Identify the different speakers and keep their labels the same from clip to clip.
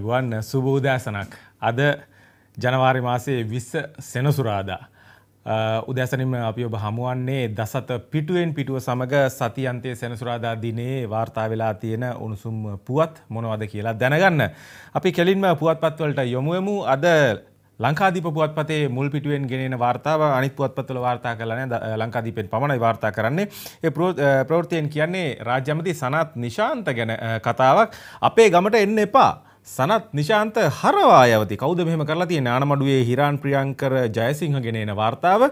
Speaker 1: ගුවන් සුබෝදෑසනක් අද ජනවාරි මාසේ විස්ස සෙනසුරාදා. උදැසනින්ම අපි ඔබ හමුවන්නේ දසත පිටුවෙන් පිටුව සමඟ සතියන්තය සෙනසුරාදා දිනේ වාර්තා වෙලා තියෙන උණුසුම් පුවත් මොනවද කියලා දැනගන්න. අපි කෙලින්ම පුවත්පත්වලට යොමුුවමු අද ලංකාදීප පුවත්පතේ මුල් පිටුවෙන් ගෙනෙන වාර්තාව අනිත් පුවත්පත්වල වාර්තා කරලා නැහැ ලංකාදීපෙන් පමණයි වාර්තා කරන්නේ ඒ ප්‍රවෘත්තියෙන් කියන්නේ රාජ්‍ය අමති සනත් නිශාන්ත ගැන කතාවක් අපේ ගමට එන්න එපා සනත් නිශාන්ත හරවායවති කෞද මෙහම කරලා තියෙන නානමඩුවේ හිරාන් ප්‍රියංකර ජයසිංහ ගෙනන වාර්තාව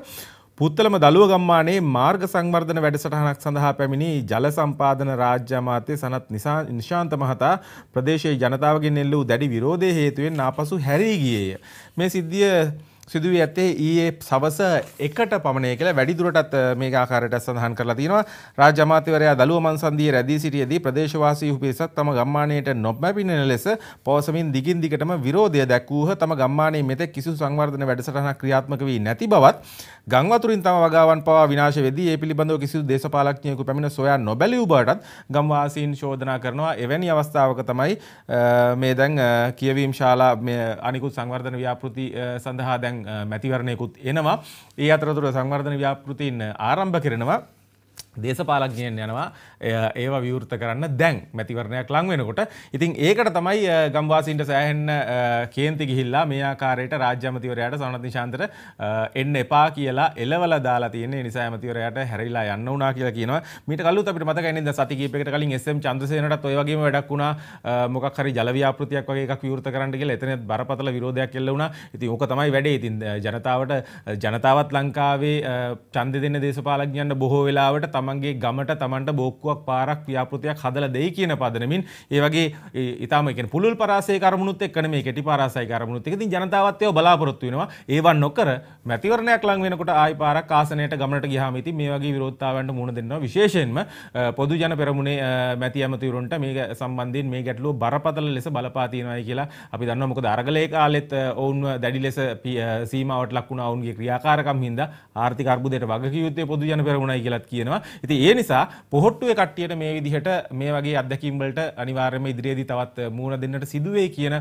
Speaker 1: පුත්තලම දළුව ගම්මානේ මාර්ග සංවර්ධන වැඩසටහනක් සඳහා පැමිණි ජල සම්පාදන රාජ්‍ය අමාත්‍ය සනත් නිශාන්ත මහතා ප්‍රදේශයේ ජනතාවගෙන් එල්ලූ දැඩි විරෝධය හේතුවෙන් ආපසු හැරී ගියේය. මේ සිද්ධිය සිදුවී ඇත්තේ ඊයේ සවස එකට පමණය කියලා වැඩිදුරටත් මේ ආකාරයට සඳහන් කරලා තියෙනවා රාජ්‍ය අමාත්‍යවරයා දළුව මන්සන්දියේ රැඳී සිටියේදී ප්‍රදේශවාසී උපේසත් තම ගම්මානයට නොබැපිනෙන ලෙස පවසමින් දිගින් දිගටම විරෝධය දැක්වූහ තම ගම්මානයේ මෙතෙක් කිසිදු සංවර්ධන වැඩසටහනක් ක්‍රියාත්මක වී නැති බවත් ගම් වතුරින් තම වගාවන් පවා විනාශ වෙදී ඒ පිළිබඳව කිසිදු දේශපාලඥයෙකු පැමිණ සොයා නොබැලී බවටත් ගම්වාසීන් ශෝධනා කරනවා එවැනි අවස්ථාවක තමයි මේ දැන් කියවීම් ශාලා අනිකුත් සංවර්ධන ව්‍යාපෘති සඳහා දැන් දැන් මැතිවරණයකුත් එනවා ඒ අතරතුර සංවර්ධන ව්‍යාපෘතින් ආරම්භ කරනවා දේශපාලක්ඥයෙන් යනවා ඒවා විවෘත කරන්න දැන් මැතිවරණයක් ලං වෙනකොට ඉතින් ඒකට තමයි ගම්වාසින්ට සෑහෙන්න කේන්ති ගිහිල්ලා මේ ආකාරයට රාජ්‍යමතිවරයාට සනති ශාන්තර එන්න එපා කියලා එලවල දාලා තියෙන්නේ නිසා ඇමතිවරයාට හැරිලා යන්න වුණා කියලා කියනවා මීට කල්ලුත් අපිට මතකයි නේද සති කීපයකට කලින් එස්.එම්. චන්ද්‍රසේනටත් ඔය වගේම වැඩක් වුණා මොකක් හරි ජල ව්‍යාපෘතියක් වගේ එකක් විවෘත කරන්න කියලා එතනත් බරපතල විරෝධයක් එල්ල වුණා ඉතින් ඕක තමයි වැඩේ ඉතින් ජනතාවට ජනතාවත් ලංකාවේ චන්ද දෙන්න දේශපාලඥයන්ට බොහෝ වෙලාවට තමන්ගේ ගමට තමන්ට බෝක්කුව පුට්ටුවක් පාරක් ව්‍යාපෘතියක් හදලා දෙයි කියන පදනමින් ඒ වගේ ඊටම කියන පුළුල් පරාසය කරමුණුත් එක්ක නෙමෙයි කෙටි පරාසය කරමුණුත් එක්ක ඉතින් ජනතාවත් ඒව බලාපොරොත්තු වෙනවා ඒවා නොකර මැතිවරණයක් ලඟ වෙනකොට ආයි පාරක් ආසනයට ගමනට ගියාම ඉතින් මේ වගේ විරෝධතාවයන්ට මුහුණ දෙනවා විශේෂයෙන්ම පොදු ජන පෙරමුණේ මැති ඇමතිවරුන්ට මේ සම්බන්ධයෙන් මේ ගැටලුව බරපතල ලෙස බලපා තියෙනවායි කියලා අපි දන්නවා මොකද අරගලේ කාලෙත් ඔවුන්ව දැඩි ලෙස සීමාවට ලක් වුණා ඔවුන්ගේ ක්‍රියාකාරකම් හින්දා ආර්ථික අර්බුදයට වගකියයුත්තේ පොදු ජන පෙරමුණයි කියලත් කියනවා. ඉතින් ඒ නිසා පොහොට්ටුවේ කට්ටියට මේ විදිහට මේ වගේ අත්දැකීම්වලට අනිවාර්යයෙන්ම ඉදිරියේදී තවත් මූණ දෙන්නට සිදුවේ කියන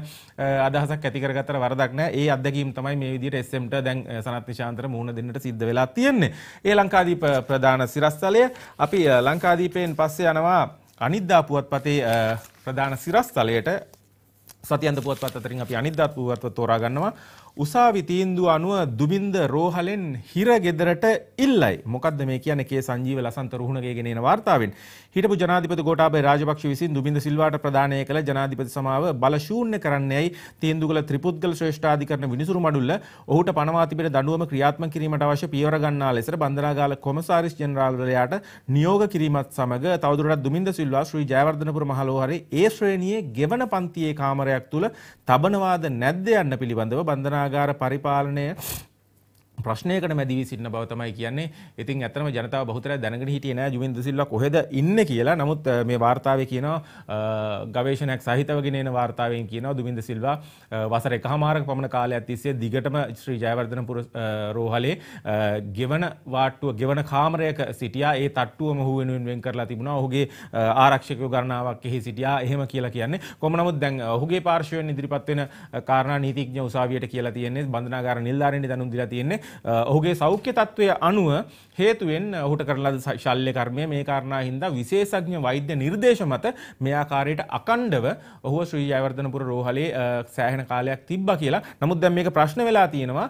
Speaker 1: අදහසක් ඇති කරගත්තට වරදක් නැහැ. ඒ අත්දැකීම් තමයි මේ විදිහට SM ට දැන් සනත් නිශාන්තර මූණ දෙන්නට සිද්ධ වෙලා තියෙන්නේ. ඒ ලංකාදීප ප්‍රධාන සිරස්තලය අපි ලංකාදීපයෙන් පස්සේ යනවා අනිද්දා පුවත්පතේ ප්‍රධාන සිරස්තලයට සතියන්ත පුවත්පත් අතරින් අපි අනිද්දා පුවත්පත තෝරා ගන්නවා. උසාවි තීන්දුව අනුව දුබින්ද රෝහලෙන් හිර ගෙදරට ඉල්ලයි. මොකද්ද මේ කියන්නේ කේ සංජීව ලසන්ත රුහුණගේගෙන එන වාර්තාවෙන්. හිටපු ජනාධිපති ගෝඨාභය රාජපක්ෂ විසින් දුබින්ද සිල්වාට ප්‍රදානය කළ ජනාධිපති සමාව බලශූන්‍ය කරන්නයි තීන්දුව කළ ත්‍රිපුද්ගල ශ්‍රේෂ්ඨාධිකරණ විනිසුරු මඩුල්ල ඔහුට පනවා තිබෙන දඬුවම ක්‍රියාත්මක කිරීමට අවශ්‍ය පියවර ගන්නා ලෙසට බන්දනාගාල කොමසාරිස් ජෙනරාල්වරයාට නියෝග කිරීමත් සමග තවදුරටත් දුබින්ද සිල්වා ශ්‍රී ජයවර්ධනපුර මහලෝහරේ ඒ ශ්‍රේණියේ ගෙවන පන්තියේ කාමරයක් තුල තබනවාද නැද්ද යන්න පිළිබඳව බන්දනා බලාගාර පරිපාලනය ප්‍රශ්නයකට මැදිවී සිටින බව තමයි කියන්නේ. ඉතින් ඇත්තම ජනතාව බහුතරය දැනගෙන හිටියේ නෑ ජුවින්ද සිල්වා කොහෙද ඉන්නේ කියලා. නමුත් මේ වார்த்தාවේ කියනවා ගවේෂණයක් සහිතව ගෙනෙන වார்த்தාවෙන් කියනවා දුමින්ද සිල්වා වසර එකහමාරක පමණ කාලයක් තිස්සේ දිගටම ශ්‍රී ජයවර්ධනපුර රෝහලේ ගෙවන වාට්ටුව ගෙවන කාමරයක සිටියා. ඒ තට්ටුවම ඔහු වෙනුවෙන් වෙන් කරලා තිබුණා. ඔහුගේ ආරක්ෂකයෝ ගණනාවක් එහි සිටියා. එහෙම කියලා කියන්නේ. කොහොම නමුත් දැන් ඔහුගේ පාර්ශවයෙන් ඉදිරිපත් වෙන කාරණා නීතිඥ උසාවියට කියලා තියෙන්නේ බන්ධනාගාර නිලධාරීන් දැනුම් දීලා තියෙන්නේ ඔහුගේ සෞඛ්‍ය තත්ත්වය අනුව හේතුවෙන් ඔහුට කරලද ශල්්‍ය කර්මය මේ කාරණා හින්දා විශේෂඥ වෛද්‍ය නිර්දේශ මත මේ ආකාරයට අකණ්ඩව ඔහුව ශ්‍රී ජයවර්ධනපුර රෝහලේ සෑහෙන කාලයක් තිබ්බා කියලා. නමුත් දැන් මේක ප්‍රශ්න වෙලා තියෙනවා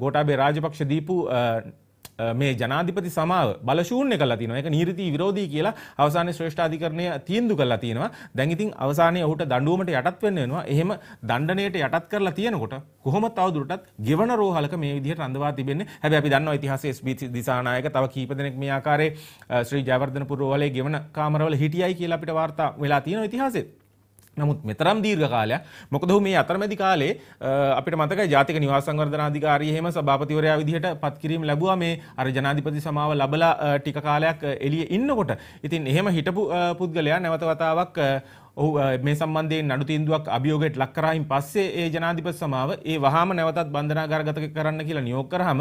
Speaker 1: ගෝඨාභය රාජපක්ෂ දීපු මේ ජනාධිපති සමාව බලශූන්‍ය කළා තියෙනවා. ඒක නීති විරෝධී කියලා අවසානයේ ශ්‍රේෂ්ඨාධිකරණය තීන්දුව කළා තියෙනවා. දැන් ඉතින් අවසානයේ ඔහුට දඬුවමට යටත් වෙන්න වෙනවා. එහෙම දඬණයට යටත් කරලා තියෙනකොට කොහොම තවදුරටත් ගෙවන රෝහලක මේ විදිහට රඳවා තිබෙන්නේ. හැබැයි අපි දන්නවා ඉතිහාසයේ එස්.බී. දිසානායක තව කීප දෙනෙක් මේ ආකාරයේ ශ්‍රී ජයවර්ධනපුර රෝහලේ ගෙවන කාමරවල හිටියයි කියලා අපිට වාර්තා වෙලා තියෙනවා ඉතිහාසයේ. නමුත් මෙතරම් දීර්ඝ කාලයක් මොකද මේ අතරමැදි කාලේ අපිට මතකයි ජාතික නිවාස සංවර්ධනාධිකාරිය එහෙම සභාපතිවරයා විදිහට පත් කිරීම ලැබුවා මේ අර ජනාධිපති සමාව ලැබලා ටික කාලයක් එළියේ ඉන්නකොට. ඉතින් එහෙම හිටපු පුද්ගලයා නැවත වතාවක් ඔහු මේ සම්බන්ධයෙන් නඩු තීන්දුවක් අභියෝගයට ලක් කරායින් පස්සේ ඒ ජනාධිපති සමාව ඒ වහාම නැවතත් බන්ධනාගාරගත කරන්න කියලා නියෝග කරාම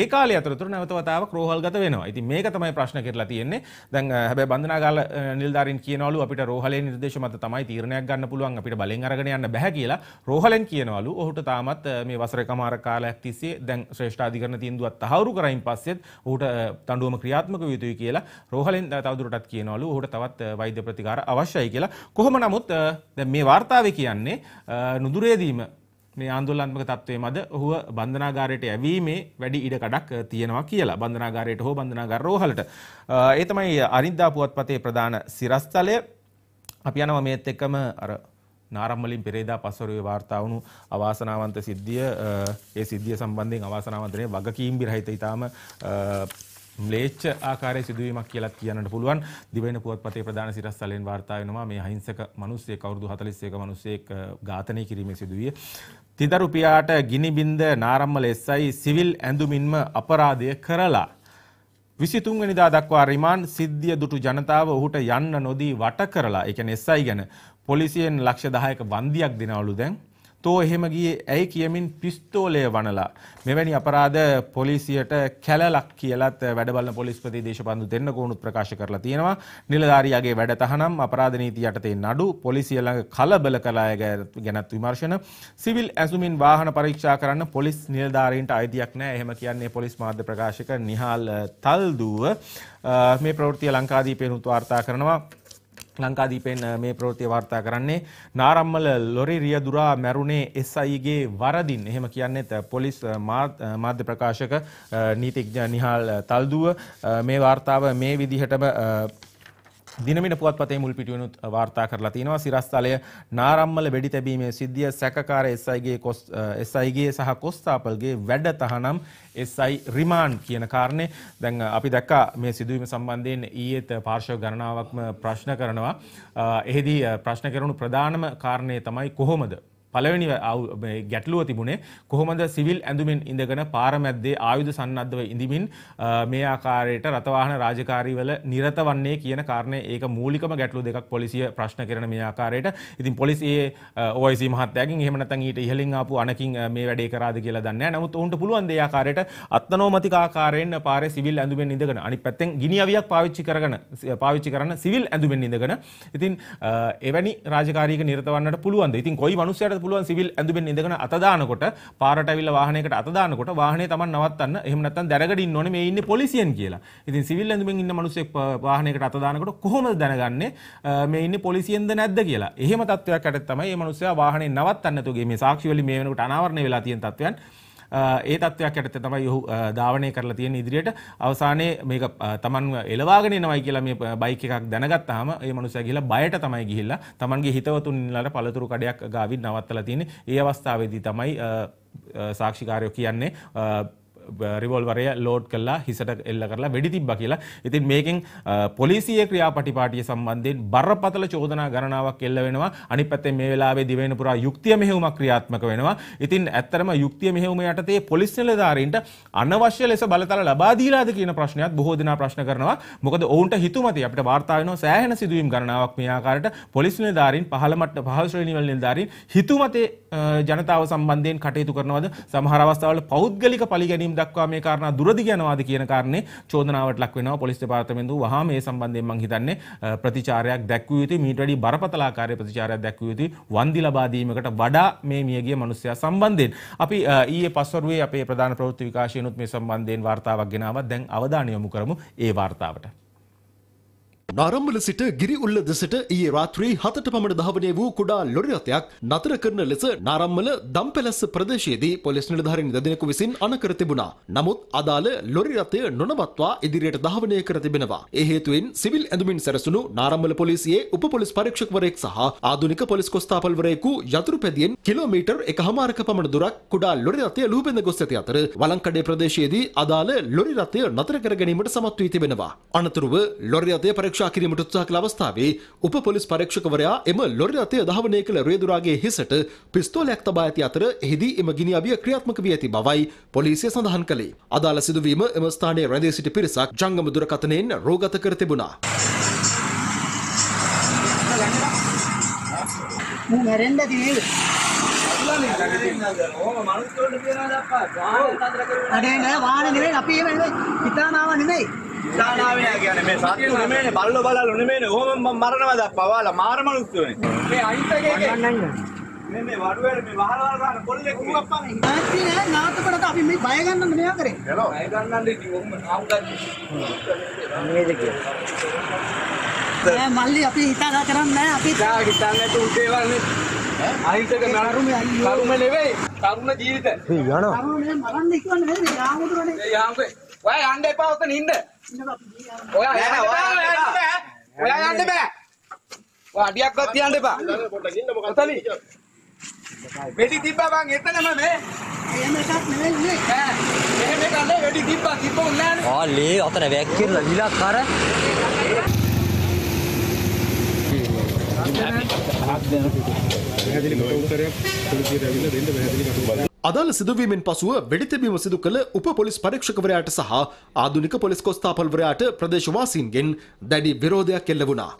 Speaker 1: ඒ කාලේ අතරතුර නැවත වතාවක් රෝහල්ගත වෙනවා. ඉතින් මේක තමයි ප්‍රශ්න කරලා තියෙන්නේ. දැන් හැබැයි බන්ධනාගාර නිලධාරීන් කියනවලු අපිට රෝහලේ නිර්දේශ මත තමයි තීරණයක් ගන්න පුළුවන් අපිට බලෙන් අරගෙන යන්න බෑ කියලා රෝහලෙන් කියනවලු. ඔහුට තාමත් මේ වසරේ කමාර කාලයක් තිස්සේ දැන් ශ්‍රේෂ්ඨ අධිකරණ තීන්දුවක් තහවුරු කරයින් පස්සෙත් ඔහුට තඬුවම ක්‍රියාත්මක විය යුතුයි කියලා රෝහලෙන් තවදුරටත් කියනවලු. ඔහුට තවත් වෛද්‍ය ප්‍රතිකාර අවශ්‍යයි කියලා කොහොම නමුත් දැන් මේ වාර්තාවේ කියන්නේ නුදුරේදීම මේ ආන්දෝලනාත්මක තත්ත්වයේ මද ඔහුව බන්ධනාගාරයට යැවීමේ වැඩි ඉඩකඩක් තියෙනවා කියලා බන්ධනාගාරයට හෝ බන්ධනාගාර රෝහලට ඒ තමයි අනිද්දා පුවත්පතේ ප්‍රධාන සිරස්තලය අපි යනවා මේත් එක්කම අර නාරම්මලින් පෙරේදා පස්වරුවේ වාර්තා වුණු අවාසනාවන්ත සිද්ධිය ඒ සිද්ධිය සම්බන්ධයෙන් අවාසනාවන්තනේ වගකීම් විරහිත ඊටාම ලේච්ච ආකාරයේ සිදුවීමක් කියලත් කියන්නට පුළුවන් දිවයින පුවත්පතේ ප්‍රධාන සිරස්සලෙන් වාර්තා වෙනවා මේ අහිංසක මිනිස්සෙක් අවුරුදු 41ක මිනිස්සෙක් ඝාතනය කිරීමේ සිදුවිය. තිදරු පියාට ගිනිබින්ද නාරම්මල SI සිවිල් ඇඳුමින්ම අපරාධය කරලා 23 වෙනිදා දක්වා රිමාන්ඩ් සිද්ධිය දුටු ජනතාව ඔහුට යන්න නොදී වට කරලා ඒ කියන්නේ SI ගැන පොලිසියෙන් ලක්ෂ 10ක වන්දියක් දෙනවලු දැන් තෝ එහෙම ගියේ ඇයි කියමින් පිස්තෝලය වනලා මෙවැනි අපරාධ පොලිසියට කැලලක් කියලත් වැඩබලන පොලිස්පති දේශපන්දු දෙන්න කෝණුත් ප්‍රකාශ කරලා තියෙනවා නිලධාරියාගේ වැඩ තහනම් අපරාධ නීති යටතේ නඩු පොලිසිය ළඟ කලබල කළ අය ගැනත් විමර්ශන සිවිල් ඇසුමින් වාහන පරීක්ෂා කරන්න පොලිස් නිලධාරීන්ට අයිතියක් නැහැ එහෙම කියන්නේ පොලිස් මාධ්‍ය ප්‍රකාශක නිහාල් තල්දුව මේ ප්‍රවෘත්තිය ලංකාදීපේ නුත් වාර්තා කරනවා ලංකාදීපෙන් මේ ප්‍රවෘත්තිය වාර්තා කරන්නේ නාරම්මල ලොරි රියදුරා මැරුණේ SIගේ වරදින් එහෙම කියන්නේත් පොලිස් මාධ්‍ය ප්‍රකාශක නීතිඥ නිහාල් තල්දුව මේ වාර්තාව මේ විදිහටම දිනමින පුවත්පතේ මුල් පිටුවෙනුත් වාර්තා කරලා තිනවා සිරස්තලය නාරම්මල වෙඩි තැබීමේ සිද්ධිය සැකකාර SIගේ uh, SIගේ සහ කොස්තාපල්ගේ වැඩ තහනම් SI රිමාන්ඩ් කියන කාරණේ දැන් uh, අපි දැක්කා මේ සිදුවීම සම්බන්ධයෙන් ඊයේත් පාර්ශව ගණනාවක්ම ප්‍රශ්න කරනවා uh, එෙහිදී ප්‍රශ්න කරනු ප්‍රධානම කාරණේ තමයි කොහොමද පළවෙනි ගැටලුව තිබුණේ කොහොමද සිවිල් ඇඳුමින් ඉඳගෙන පාරමැද්දේ ආයුධ සන්නද්ධව ඉඳමින් මේ ආකාරයට රථවාහන රාජකාරීවල නිරත වන්නේ කියන කාරණය ඒක මූලිකම ගැටලු දෙකක් පොලිසිය ප්‍රශ්න කරන මේ ආකාරයට ඉතින් පොලිසියේ ඔයිසි මහත්තයාගෙන් එහෙම නැත්නම් ඊට ඉහළින් ආපු අනකින් මේ වැඩේ කරාද කියලා දන්නේ නැහැ. නමුත් ඔවුන්ට පුළුවන් දේ ආකාරයට අත්නෝමතික ආකාරයෙන් පාරේ සිවිල් ඇඳුමින් ඉඳගෙන අනිත් පැත්තෙන් ගිනි අවියක් පාවිච්චි කරගෙන පාවිච්චි කරන සිවිල් ඇඳුමින් ඉඳගෙන ඉතින් එවැනි රාජකාරීක නිරත වන්නට පුළුවන්ද? ඉතින් කොයි මිනිස්සයාට පුළුවන් සිවිල් ඇඳුමෙන් ඉඳගෙන අත දානකොට පාරට ඇවිල්ලා වාහනයකට අත දානකොට වාහනේ Taman නවත්තන්න එහෙම නැත්නම් දැරගට ඉන්න ඕනේ මේ ඉන්නේ පොලිසියෙන් කියලා. ඉතින් සිවිල් ඇඳුමෙන් ඉන්න මිනිස්සෙක් වාහනයකට අත දානකොට කොහොමද දැනගන්නේ මේ ඉන්නේ පොලිසියෙන්ද නැද්ද කියලා. එහෙම තත්වයක් ඇති තමයි මේ මිනිස්සයා වාහනේ නවත්තන්න තුගේ මේ සාක්ෂි වලින් මේ වෙනකොට අනාවරණය වෙලා තියෙන තත්වයන්. ඒ තත්ත්වයක් ඇයට තමයි යොහු ධාවනය කරලා තියෙන ඉදිරියට අවසානයේ මේක තමන් එලවාගෙන එනවයි කියලා මේ බයික් එකක් දැනගත්තාම ඒ මනුස්සයා ගිහලා බයට තමයි ගිහිල්ලා තමන්ගේ හිතවතුන්ලාට පළතුරු කඩයක් ගාවින් නවත්තලා තියෙන්නේ. ඒ අවස්ථාවේදී තමයි සාක්ෂිකාරයෝ කියන්නේ රිවල්වරය ලෝඩ් කල්ලා හිසට එල්ල කරලා වැඩි තිබ්බ කියලා ඉතින් මේකෙන් පොලිසිය ක්‍රියා පටිපාටිය සම්බන්ධයෙන් බරපතල චෝදනා ගණනාවක් එල්ල වෙනවා අනි පැත්තේ මේ වෙලාවේ දිවෙන පුරා යුක්තිය මෙහෙවුමක් ක්‍රියාත්මක වෙනවා ඉතින් ඇත්තරම යුක්තිය මෙහෙවුම යටතේ පොලිස් නිලධාරීන්ට අනවශ්‍ය ලෙස බලතල ලබා දීලාද කියන ප්‍රශ්නයත් බොහෝ දෙනා ප්‍රශ්න කරනවා මොකද ඔවුන්ට හිතුමති අපිට වාර්තා වෙනවා සෑහෙන සිදුවීම් ගණනාවක් මේ ආකාරයට පොලිස් නිලධාරීන් පහළ මට්ට පහළ ශ්‍රේණි වල නිලධාරීන් හිතුමතේ ජනතාව සම්බන්ධයෙන් කටයුතු කරනවද සමහර අවස්ථාවල පෞද්ගලික පරිගැනීම් දක්වා මේ කාරණා දුරදි යනවාද කියන කාරණේ චෝදනාවට ලක් වෙනවා පොලිස් දෙපාර්තමේන්තුව වහා මේ සම්බන්ධයෙන් මම හිතන්නේ ප්‍රතිචාරයක් දැක්විය යුතුයි මීට වැඩි බරපතල ආකාරයේ ප්‍රතිචාරයක් දැක්විය යුතුයි වන්දි ලබා දීමකට වඩා මේ මියගිය මිනිසයා සම්බන්ධයෙන් අපි ඊයේ පස්වරුවේ අපේ ප්‍රධාන ප්‍රවෘත්ති විකාශයනොත් මේ සම්බන්ධයෙන් වාර්තාවක් ගෙනාවා දැන් අවධානය යොමු කරමු ඒ වාර්තාවට නරම්මල
Speaker 2: සිට ගිරි උල්ල දෙසට ඒ රාත්‍රී හතට පමණ ධාවනය වූ කුඩා ලොරිරතයක් නතර කරන ලෙස නරම්මල දම්පැලස්ස ප්‍රදේශයේදී පොලිස් නිලධාරීන් දෙදෙනෙකු විසින් අනකර තිබුණා. නමුත් අදාළ ලොරිරතය නොනවත්වා ඉදිරියට ධාවනය කර තිබෙනවා. ඒ හේතුවෙන් සිවිල් ඇඳුමින් සැරසුණු නාරම්මල පොලිසියේ උප පොලිස් පරීක්ෂකවරයෙක් සහ ආධුනික පොලිස් කොස්තාපල්වරයෙකු යතුරුපැදියෙන් කිලෝමීටර් එකහමාරක පමණ දුරක් කුඩා ලොරිරතය ලූබෙඳ ගොස් ඇති අතර වලංකඩේ ප්‍රදේශයේදී අදාළ ලොරිරතය නතර කර ගැනීමට සමත් වී තිබෙනවා. අනතුරුව ලොරිරතය පරීක්ෂ ආරක්ෂා කිරීමට උත්සාහ කළ අවස්ථාවේ උප පොලිස් පරීක්ෂකවරයා එම ලොරි රථය ධාවනය කළ රියදුරාගේ හිසට පිස්තෝලයක් තබා ඇති අතර එහිදී එම ගිනි අවිය ක්‍රියාත්මක වී ඇති බවයි පොලිසිය සඳහන් කළේ. අදාළ සිදුවීම එම ස්ථානයේ රැඳී සිටි පිරිසක් ජංගම දුරකථනයෙන් රෝගත කර තිබුණා.
Speaker 3: මැරෙන්න තියෙන්නේ.
Speaker 4: අඩේ නෑ වාහන
Speaker 5: නෙමෙයි අපි එහෙම නෙමෙයි. හිතානාව නෙමෙයි.
Speaker 4: තානාවයා කියන්නේ මේ සත්තු නෙමෙයිනේ බල්ලෝ බලලු නෙමෙයිනේ
Speaker 6: කොහොම මරනවා දක්වා ඔයාලා මාර මනුස්සයෝනේ
Speaker 3: මේ අහිංසකයේ මේ මේ වඩුවැල
Speaker 6: මේ වහල වහල ගන්න පොල්ලේ කුඟප්පන් නැති නෑ නාතකට අපි මේ
Speaker 3: බය ගන්නන්න මෙයා කරේ
Speaker 6: හලෝ බය ගන්නන්න ඉතින් ඔහොම නාම් ගන්න නේද
Speaker 3: කියලා මල්ලි අපි හිතා කරන්නේ අපි තා හිතන්නේ උන්ටේ වන්නේ අහිතක නරුම කරුම නෙවෙයි තරුණ ජීවිත යනවා තරුණ
Speaker 5: මරන්න ඉක්වන්නේ නේ යාමුදුරනේ
Speaker 2: යාමුකේ ඔයා
Speaker 3: යන්න එපා ඔතන ඉන්න. ඔයා යන්න බෑ. ඔයා යන්න බෑ.
Speaker 2: ඔයා අඩියක්වත් තියන්න එපා. පොඩ්ඩක් ඉන්න මොකක්ද? වෙඩි තිබ්බා මං එතනම මේ. එහෙම එකක් නෙවෙයි. ඈ. එහෙම එකක් නෙවෙයි වෙඩි
Speaker 3: තිබ්බා තිබ්බුන් නෑනේ. ආ ලේ ඔතන වැක්කිරලා විලක් අර. හක් දෙනකොට.
Speaker 1: පැහැදිලි උත්තරයක්
Speaker 2: පොලිසියට ඇවිල්ලා දෙන්න පැහැදිලි කටු බලන්න. අදාළ සිදුවීමෙන් පසුව වෙඩිතැබීම සිදු කළ උප පොලිස් පරීක්ෂකවරයාට සහ ආදුනික පොලිස් කොස්තාපල්වරයාට ප්‍රදේශවාසීන්ගෙන් දැඩි විරෝධයක් එල්ල වුණා.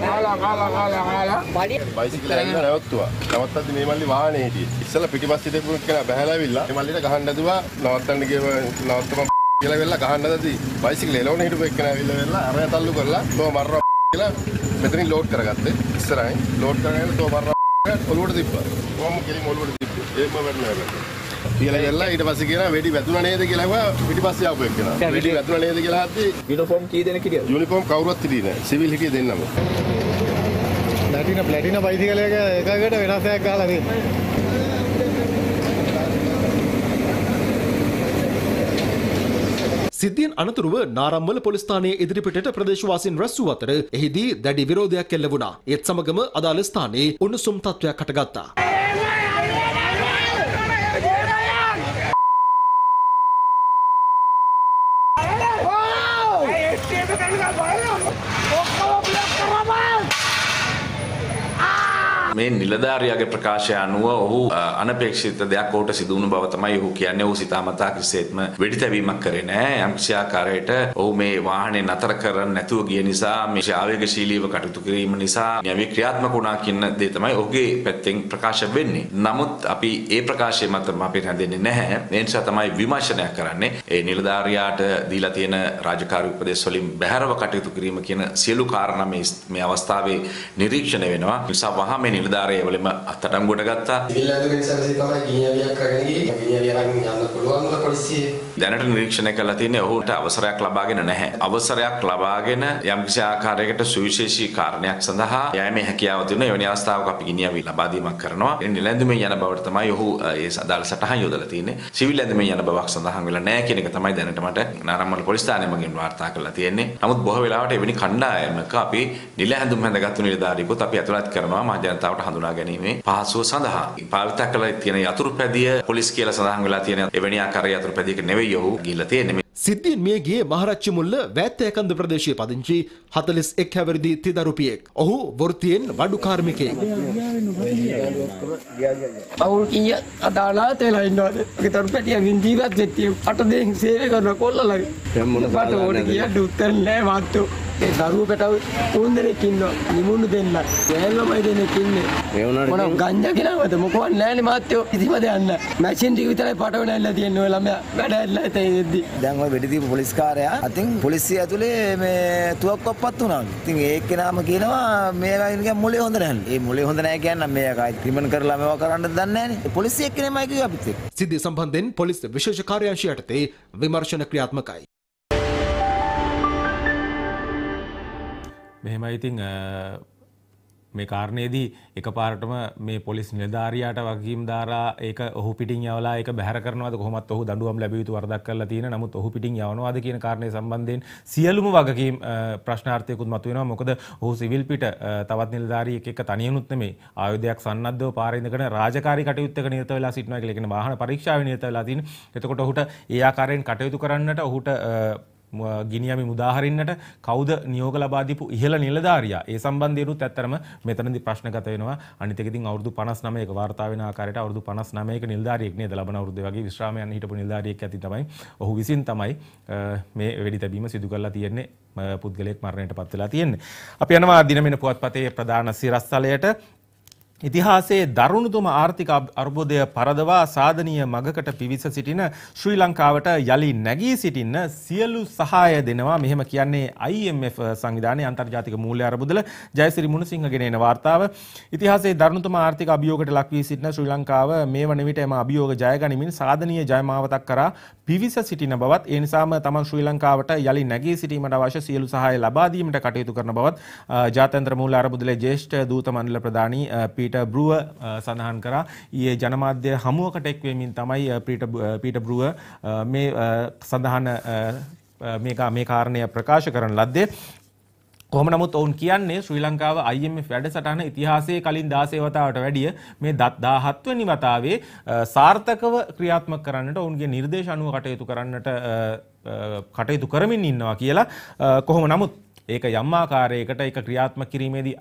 Speaker 5: කාලා කාලා කාලා කාලා බයිසිකල් එකෙන්
Speaker 2: නැවතුවා. නවත්තද්දි මේ මල්ලි වාහනේ හිටියේ. ඉස්සලා පිටිපස්සේ තිබුණ කෙනා බහැලාවිලා මේ මල්ලිට ගහන්න නැතුවා නවත්තන්න ගියව නවත්තම කියලා වෙලා ගහන්න නැති. බයිසිකල් එලවන හිටපු එක්කෙනා ඇවිල්ලා වෙලා අරය තල්ලු කරලා තෝ මරර කියලා මෙතනින් ලෝඩ් කරගත්තේ. ඉස්සරහින් ලෝඩ් කරගෙන තෝ මරර ඔලුවට තිබ්බා. කොහොම කෙලින් ඔලුවට තිබ්බේ. ඒකම වෙන්නේ නැහැ.
Speaker 1: කියලා කරලා ඊට පස්සේ
Speaker 2: කියලා වෙඩි වැදුණා නේද කියලා ඇහුවා පිටිපස්සේ ආපු එක්කෙනා. වෙඩි වැදුණා නේද කියලා අහද්දි
Speaker 1: යුනිෆෝම් කී දෙනෙක්
Speaker 2: හිටියද? යුනිෆෝම් කවුරුවත් හිටියේ නැහැ. සිවිල් හිටියේ දෙන්නම.
Speaker 1: ප්ලැටින ප්ලැටින බයිසිකල් එක එකකට වෙනස්යක් ගහලා තියෙනවා.
Speaker 2: සිද්ධියෙන් අනතුරුව නාරම්වල පොලිස්ථානයේ ඉදිරිපිටට ප්‍රදේශවාසීන් රැස්වූ අතර එහිදී දැඩි විරෝධයක් එල්ල වුණා. ඒත් සමගම අදාළ ස්ථානයේ උණුසුම් තත්ත්වයක් හටගත්තා.
Speaker 6: මේ නිලධාරියාගේ ප්‍රකාශය අනුව ඔහු අනපේක්ෂිත දෙයක් ඔහුට සිදු වුණු බව තමයි ඔහු කියන්නේ. ඔහු සිතාමතා කිසිසේත්ම වෙඩිතැබීමක් කරේ නැහැ. යම් කිසි ආකාරයකට ඔහු මේ වාහනේ නතර කරන්න නැතුව ගිය නිසා මේ ආවේගශීලීව කටයුතු කිරීම නිසා මේ ක්‍රියාත්මක වුණා කියන දේ තමයි ඔහුගේ පැත්තෙන් ප්‍රකාශ වෙන්නේ. නමුත් අපි ඒ ප්‍රකාශය මත අපි හැදෙන්නේ නැහැ. ඒ නිසා තමයි විමර්ශනයක් කරන්නේ. ඒ නිලධාරියාට දීලා තියෙන රාජකාරී උපදෙස් වලින් බැහැරව කටයුතු කිරීම කියන සියලු කාරණා මේ අවස්ථාවේ නිරීක්ෂණය වෙනවා. නිසා වහා මේ නිලධාරියවලම අත්අඩංගුවට ගත්තා. සිවිල්
Speaker 2: ඇඳුමින් සැරසී තමයි ගිනියවියක් කරගෙන ගියේ. ගිනියවියන් යන්න පුළුවන් ද පොලිසියේ.
Speaker 6: දැනට නිරීක්ෂණය කරලා තියෙන්නේ ඔහුට අවසරයක් ලබාගෙන නැහැ. අවසරයක් ලබාගෙන යම්කිසි ආකාරයකට සුවිශේෂී කාරණයක් සඳහා යෑමේ හැකියාව තියෙන එවැනි අවස්ථාවක අපි ගිනියවිය ලබා දීමක් කරනවා. ඒ නිලැඳුමින් යන බවට තමයි ඔහු ඒ අදාළ සටහන් යොදලා තියෙන්නේ. සිවිල් ඇඳුමින් යන බවක් සඳහන් වෙලා නැහැ කියන එක තමයි දැනට මට නාරම්මල පොලිස් ස්ථානය මගින් වාර්තා කරලා තියෙන්නේ. නමුත් බොහෝ වෙලාවට එවැනි කණ්ඩායමක අපි නිලැඳුම් හැඳගත්තු නිලධාරියෙකුත් අපි ඇතුළත් කරනවා මහ ජනතාවට කලාවට හඳුනා ගැනීමේ පහසුව සඳහා පාවිච්චි කළ තියෙන යතුරුපැදිය පොලිස් කියලා සඳහන් වෙලා තියෙන එවැනි ආකාරයේ යතුරුපැදියක නෙවෙයි ඔහු ගිහිල්ලා තියෙන්නේ
Speaker 2: සිද්ධියෙන් මිය ගියේ මහරච්චි මුල්ල වැත්තේකන්ද ප්‍රදේශයේ පදිංචි 41 හැවිරිදි තිදරුපියෙක්. ඔහු වෘත්තියෙන් වඩු කාර්මිකයෙක්. අවුල් කීය අදාලා තේලා ඉන්නවද? ගෙතරු පැටියකින් ජීවත් වෙච්චි අට දෙනෙක් සේවය කරන කොල්ලලගේ.
Speaker 5: දැන් මොන පාට ඕනේ කියන්න
Speaker 2: උත්තර නෑ මාත්තු. ඒ දරුවෝ පැටව තුන් දෙනෙක් ඉන්නවා. නිමුණු දෙන්න. වැල්ලමයි දෙනෙක් ඉන්නේ. ඒ උනාට මොන ගංජා කියලාද මොකවත් නෑනේ මාත්තු. කිසිම දෙයක් නෑ. මැෂින් ටික විතරයි පටවන ඇල්ල තියෙන්නේ ඔය ළමයා. වැඩ ඇල්ල තේ දෙද්දි. දැන් වෙඩිදීපු පොලිස්කාරයා අතින් පොලිසිය ඇතුලේ මේ තුවක්කොප්පත් වුණාලු. ඉතින් ඒක නම කියනවා මේවා නිකන් මොලේ හොඳ නැහැ. ඒ මොලේ හොඳ නැහැ කියන්න මේ ක්‍රිමන් කරලා මේවා කරන්න දන්නේ නැහනේ. පොලිසිය එක්කනේ මම කිව්වා අපිත් එක්ක. සිද්ධිය සම්බන්ධයෙන් පොලිස්
Speaker 1: විශේෂ කාර්යාංශය යටතේ විමර්ශන ක්‍රියාත්මකයි. මෙහෙමයි ඉතින් මේ කාරණයේදී එකපාරටම මේ පොලිස් නිලධාරියාට වගකීම් දාරා ඒක ඔහු පිටින් යවලා ඒක බැහැර කරනවාද කොහොමත් ඔහු දඬුවම් ලැබිය යුතු වරදක් කරලා තියෙන නමුත් ඔහු පිටින් යවනවාද කියන කාරණය සම්බන්ධයෙන් සියලුම වගකීම් ප්‍රශ්නාර්ථයකුත් මතුවෙනවා මොකද ඔහු සිවිල් පිට තවත් නිලධාරියෙක් එක්ක තනියුනුත් නෙමෙයි ආයුධයක් සන්නද්ධව පාරේ ඉඳගෙන රාජකාරී කටයුත්තක නිරත වෙලා සිටිනවා කියලා කියන වාහන පරීක්ෂාවේ නිරත වෙලා තියෙන. එතකොට ඔහුට ඒ ආකාරයෙන් කටයුතු කරන්නට ඔහුට ගිනියමි මුදාහරින්නට කවුද නියෝග ලබාදීපු ඉහළ නිලධාරියා ඒ සම්බන්ධයනුත් ඇත්තරම මෙතනදී ප්‍රශ්න ගත වෙනවා අනිත් එක ඉතින් අවුරුදු 59ක වාර්තා වෙන ආකාරයට අවුරුදු 59ක නිලධාරියෙක් නේද ලබන අවුරුද්දේ වගේ විශ්‍රාමයන් හිටපු නිලධාරියෙක් ඇති තමයි ඔහු විසින් තමයි මේ වෙඩි තැබීම සිදු කරලා තියෙන්නේ පුද්ගලයෙක් මරණයට පත් වෙලා තියෙන්නේ අපි යනවා දිනමෙන පුවත්පතේ ප්‍රධාන සිරස්තලයට ඉතිහාසයේ දරුණුතුම ආර්ථික අර්බුදය පරදවා සාධනීය මගකට පිවිස සිටින ශ්‍රී ලංකාවට යළි නැගී සිටින්න සියලු සහාය දෙනවා මෙහෙම කියන්නේ IMF සංවිධානයේ අන්තර්ජාතික මූල්‍ය අර්බුදල ජයසිරි මුණසිංහ ගෙනෙන වාර්තාව ඉතිහාසයේ දරුණුතුම ආර්ථික අභියෝගයට ලක් වී සිටින ශ්‍රී ලංකාව මේ වන විට එම අභියෝග ජයගනිමින් සාධනීය ජයමාවතක් කරා පිවිස සිටින බවත් ඒ නිසාම තමන් ශ්‍රී ලංකාවට යළි නැගී සිටීමට අවශ්‍ය සියලු සහාය ලබා දීමට කටයුතු කරන බවත් ජාත්‍යන්තර මූල්‍ය අර්බුදලේ ජ්‍යෙෂ්ඨ දූත මණ්ඩල ප්‍රධානී පී පීට බ්‍රුව සඳහන් කරා ඊයේ ජනමාධ්‍ය හමුවකට එක් වෙමින් තමයි පීට පීට බ්‍රුව මේ සඳහන මේක මේ කාරණය ප්‍රකාශ කරන ලද්දේ කොහොම නමුත් ඔවුන් කියන්නේ ශ්‍රී ලංකාව IMF වැඩසටහන ඉතිහාසයේ කලින් 16 වතාවට වැඩිය මේ 17 වෙනි වතාවේ සාර්ථකව ක්‍රියාත්මක කරන්නට ඔවුන්ගේ නිර්දේශ අනුව කටයුතු කරන්නට කටයුතු කරමින් ඉන්නවා කියලා කොහොම නමුත් ඒක යම් ආකාරයකට ඒක ක්‍රියාත්මක කිරීමේදී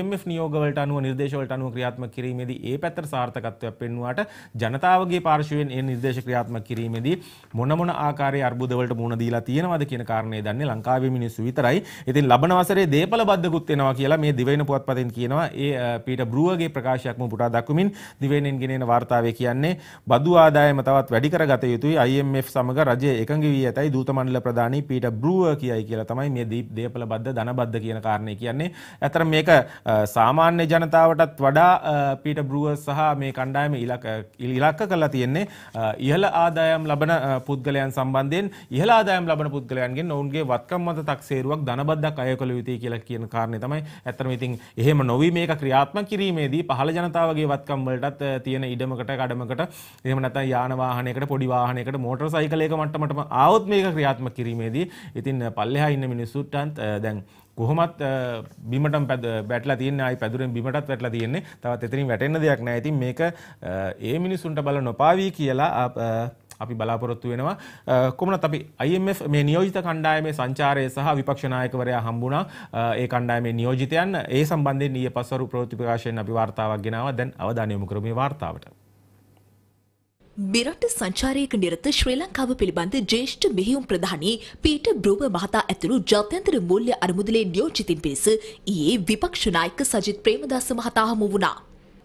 Speaker 1: IMF නියෝගවලට අනුව නිර්දේශවලට අනුව ක්‍රියාත්මක කිරීමේදී ඒ පැත්තට සාර්ථකත්වයක් පෙන්වුවාට ජනතාවගේ පාර්ශවයෙන් ඒ නිර්දේශ ක්‍රියාත්මක කිරීමේදී මොන මොන ආකාරයේ අර්බුදවලට මුහුණ දීලා තියෙනවද කියන කාරණේ දන්නේ ලංකාවේ මිනිස්සු විතරයි. ඉතින් ලබන වසරේ දේපල බද්දකුත් වෙනවා කියලා මේ දිවයින පුවත්පතෙන් කියනවා. ඒ පීටර් බෲවර්ගේ ප්‍රකාශයක්ම පුටා දක්වමින් දිවයිනෙන් ගෙනෙන වාර්තාවේ කියන්නේ බදු ආදායම තවත් වැඩි කරගත යුතුයි. IMF සමග රජය එකඟ වී ඇතයි දූත මණ්ඩල ප්‍රධානී පීටර් බෲවර් කියයි කියලා තමයි මේ දීප් දේපල කුසල බද්ධ ධන බද්ධ කියන කාරණය කියන්නේ ඇතර මේක සාමාන්‍ය ජනතාවටත් වඩා පීට බ්‍රුව සහ මේ කණ්ඩායම ඉලක්ක කරලා තියෙන්නේ ඉහළ ආදායම් ලබන පුද්ගලයන් සම්බන්ධයෙන් ඉහළ ආදායම් ලබන පුද්ගලයන්ගෙන් ඔවුන්ගේ වත්කම් මත තක්සේරුවක් ධනබද්ධක් අය කළ යුතුයි කියලා කියන කාරණේ තමයි ඇත්තම ඉතින් එහෙම නොවි මේක ක්‍රියාත්මක කිරීමේදී පහළ ජනතාවගේ වත්කම් වලටත් තියෙන ඉඩමකට කඩමකට එහෙම නැත්නම් යාන වාහනයකට පොඩි වාහනයකට මෝටර් සයිකලයක මට්ටමටම ආවොත් මේක ක්‍රියාත්මක කිරීමේදී ඉතින් පල්ලෙහා ඉන්න මිනිස්සුන්ටත් දැන් කොහොමත් බිමට බැටල තියන පැදුරෙන් බිමටත් වැටලා තියෙන්නේ තවත් එතරින් වැටෙන්න දෙයක් නෑ ඉතින් මේක ඒ මිනිසුන්ට බල නොපාවී කියලා අපි බලාපොරොත්තු වෙනවා කොමනත් අපි IMF මේ නියෝජිත කණ්ඩායමේ සංචාරය සහ විපක්ෂනායකවරයා හම්බුණා ඒ කණ්ඩායමේ නියෝජිතයන් ඒ සම්බන්ධයෙන් ඊයේ පස්වරු ප්‍රවෘත්ති ප්‍රකාශයෙන් අපි වාර්තාවක් ගෙනාවා දැන් අවධානය යොමු කරමු මේ වාර්තාවට
Speaker 5: බිරට සංචාරයක නිරත ශ්‍රී ලංකාව පිළිබඳ ජේෂ්ඨ මෙහියුම් ප්‍රධානී පීට බ්‍රෝව මහතා ඇතුළු ජාත්‍යන්තර මූල්‍ය අරමුදලේ නියෝජිතින් පිරිස ඊයේ විපක්ෂ නායක සජිත් ප්‍රේමදාස මහතා හමු වුණා.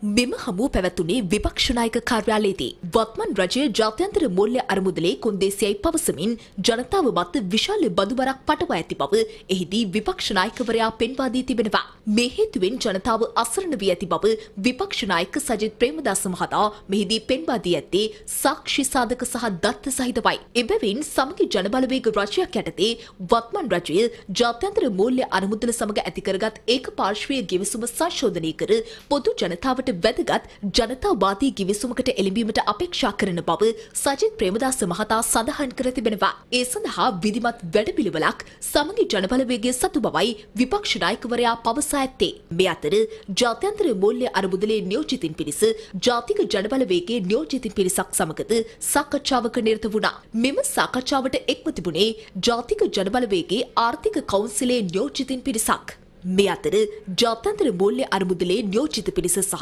Speaker 5: මෙම හමුව පැවැත්වුණේ විපක්ෂනායක කාර්යාලයේදී වත්මන් රජය ජාත්‍යන්තර මූල්‍ය අරමුදලේ කොන්දේසියයි පවසමින් ජනතාව මත විශාල බදුවරක් පටවා ඇති බව එහිදී විපක්ෂනායකවරයා පෙන්වා දී තිබෙනවා. මේ හේතුවෙන් ජනතාව අසරණ වී ඇති බව විපක්ෂනායක සජිත් ප්‍රේමදාස මහතා මෙහිදී පෙන්වා දී ඇත්තේ සාක්ෂි සාධක සහ දත්ත සහිතවයි. එබැවින් සමගි ජනබලවේග රජයක් යටතේ වත්මන් රජය ජාත්‍යන්තර මූල්‍ය අරමුදල සමග ඇති කරගත් ඒක පාර්ශ්වීය ගෙවිසුම සංශෝධනය කර පොදු ජනතාවට වැදගත් ජනතාවාදී ගිවිසුමකට එළඹීමට අපේක්ෂා කරන බව සජිත් ප්‍රේමදාස මහතා සඳහන් කර තිබෙනවා. ඒ සඳහා විධිමත් වැඩපිළිවෙලක් සමගි ජනබලවේගය සතු බවයි විපක්ෂ නායකවරයා පවසා ඇත්තේ. මේ අතර ජාත්‍යන්තර මූල්‍ය අරමුදලේ නියෝජිතින් පිරිස ජාතික ජනබලවේගයේ නියෝජිතින් පිරිසක් සමගද සාකච්ඡාවක නිරත වුණා. මෙම සාකච්ඡාවට එක්ව තිබුණේ ජාතික ජනබලවේගයේ ආර්ථික කවුන්සිලේ නියෝජිතින් පිරිසක්. මේ අතර ජාත්‍යන්තර මූල්‍ය අරමුදලේ නියෝජිත පිරිස සහ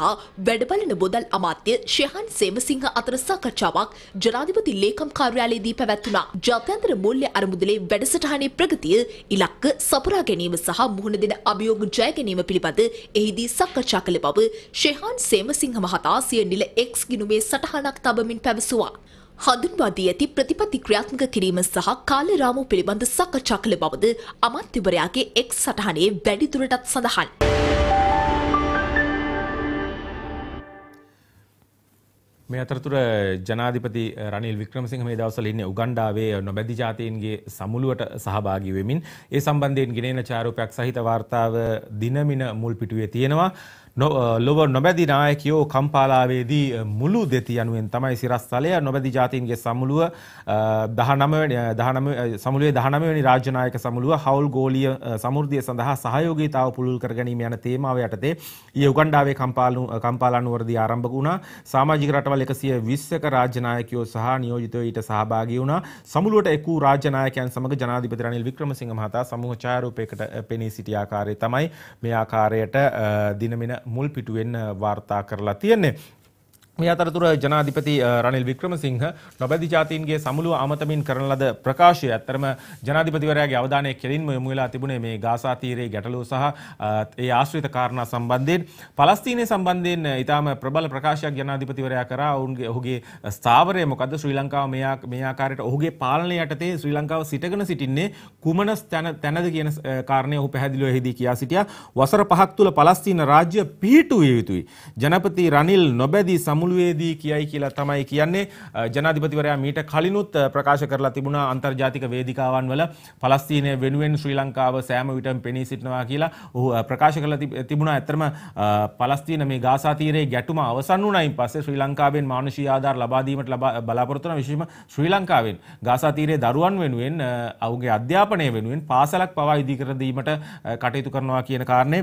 Speaker 5: වැඩබලන බොදල් අමාත්‍ය ශෙහන් සේමසිංහ අතර සාකච්ඡාවක් ජනාධිපති ලේකම් කාර්යාලයේදී පැවැත්වුණා. ජාත්‍යන්තර මූල්‍ය අරමුදලේ වැඩසටහනේ ප්‍රගතිය ඉලක්ක සපුරා ගැනීම සහ මුහුණ දෙන අභියෝග ජය ගැනීම පිළිබඳ එහිදී සාකච්ඡා කළ බව ශෙහන් සේමසිංහ මහතා සිය නිල එක්ස් ගිණුමේ සටහනක් තබමින් පැවසුවා. හඳුන්වා දී ඇති ප්‍රතිපත්ති ක්‍රියාත්මක කිරීම සහ කාලරාමු පිළිබඳ සාකච්ඡා කළ බවද අමාත්‍යවරයාගේ එක් සටහනේ වැඩිදුරටත් සඳහන්.
Speaker 1: මේ අතරතුර ජනාධිපති රනිල් වික්‍රමසිංහ මේ දවස්වල ඉන්නේ උගණ්ඩාවේ නොබැදි ජාතීන්ගේ සමුළුවට සහභාගී වෙමින් ඒ සම්බන්ධයෙන් ගෙනෙන චාරූපයක් සහිත වාර්තාව දිනමින මුල් පිටුවේ තියෙනවා. ලොව නොබැදි නායකයෝ කම්පාලාවේදී මුළු දෙති යනුවෙන් තමයි සිරස්තලය නොබැදි ජාතීන්ගේ සමුළුව සමුළුවේ දහනමවැනි රාජ්‍යනායක සමුළුව හවුල් ගෝලිය සමුෘද්ධිය සඳහා සහයෝගීතාව පුළුල් කරගැනීම යන තේමාව යටතේ ඒ උගණ්ඩාවේ කම්පාලානුවරදී ආරම්භ වුණා සාමාජික රටවල් එකසිය විස්සක රාජ්‍යනායකයෝ සහ නියෝජිතයෝ ඊට සහභාගී වුණා සමුළුවට එක්වූ රාජ්‍යනායකයන් සමග ජනාධිපති රනිල් වික්‍රමසිංහ මහතා සමූහ ඡායාරූපයකට පෙනී සිටි ආකාරය තමයි මේ ආකාරයට දිනමින මුල් පිටුවෙන් වාර්තා කරලා තියෙන්නේ. මේ අතරතුර ජනාධිපති රනිල් වික්‍රමසිංහ නොබැදි ජාතීන්ගේ සමුළුව අමතමින් කරන ලද ප්‍රකාශය ඇත්තරම ජනාධිපතිවරයාගේ අවධානය කෙලින්ම යොමු වෙලා තිබුණේ මේ ගාසා තීරයේ ගැටලුව සහ ඒ ආශ්‍රිත කාරණා සම්බන්ධයෙන් පලස්තීනය සම්බන්ධයෙන් ඊටාම ප්‍රබල ප්‍රකාශයක් ජනාධිපතිවරයා කරා ඔවුන්ගේ ඔහුගේ ස්ථාවරය මොකද්ද ශ්‍රී ලංකාව මේ ආකාරයට ඔහුගේ පාලනය යටතේ ශ්‍රී ලංකාව සිටගෙන සිටින්නේ කුමන තැනද කියන කාරණය ඔහු පැහැදිලිව එහිදී කියා සිටියා වසර පහක් තුල පලස්තීන රාජ්‍ය පිහිටුවිය යුතුයි ජනපති රනිල් නොබැදි සමු සමුළුවේදී කියයි කියලා තමයි කියන්නේ ජනාධිපතිවරයා මීට කලිනුත් ප්‍රකාශ කරලා තිබුණා අන්තර්ජාතික වේදිකාවන් වල පලස්තීනය වෙනුවෙන් ශ්‍රී ලංකාව සෑම විටම පෙනී සිටිනවා කියලා ඔහු ප්‍රකාශ කරලා තිබුණා ඇත්තම පලස්තීන මේ ගාසා තීරයේ ගැටුම අවසන් වුණයින් පස්සේ ශ්‍රී ලංකාවෙන් මානුෂීය ආධාර ලබා දීමට බලාපොරොත්තු වන විශේෂම ශ්‍රී ලංකාවෙන් ගාසා තීරයේ දරුවන් වෙනුවෙන් ඔහුගේ අධ්‍යාපනය වෙනුවෙන් පාසලක් පවා ඉදිකර දීමට කටයුතු කරනවා කියන කාරණේ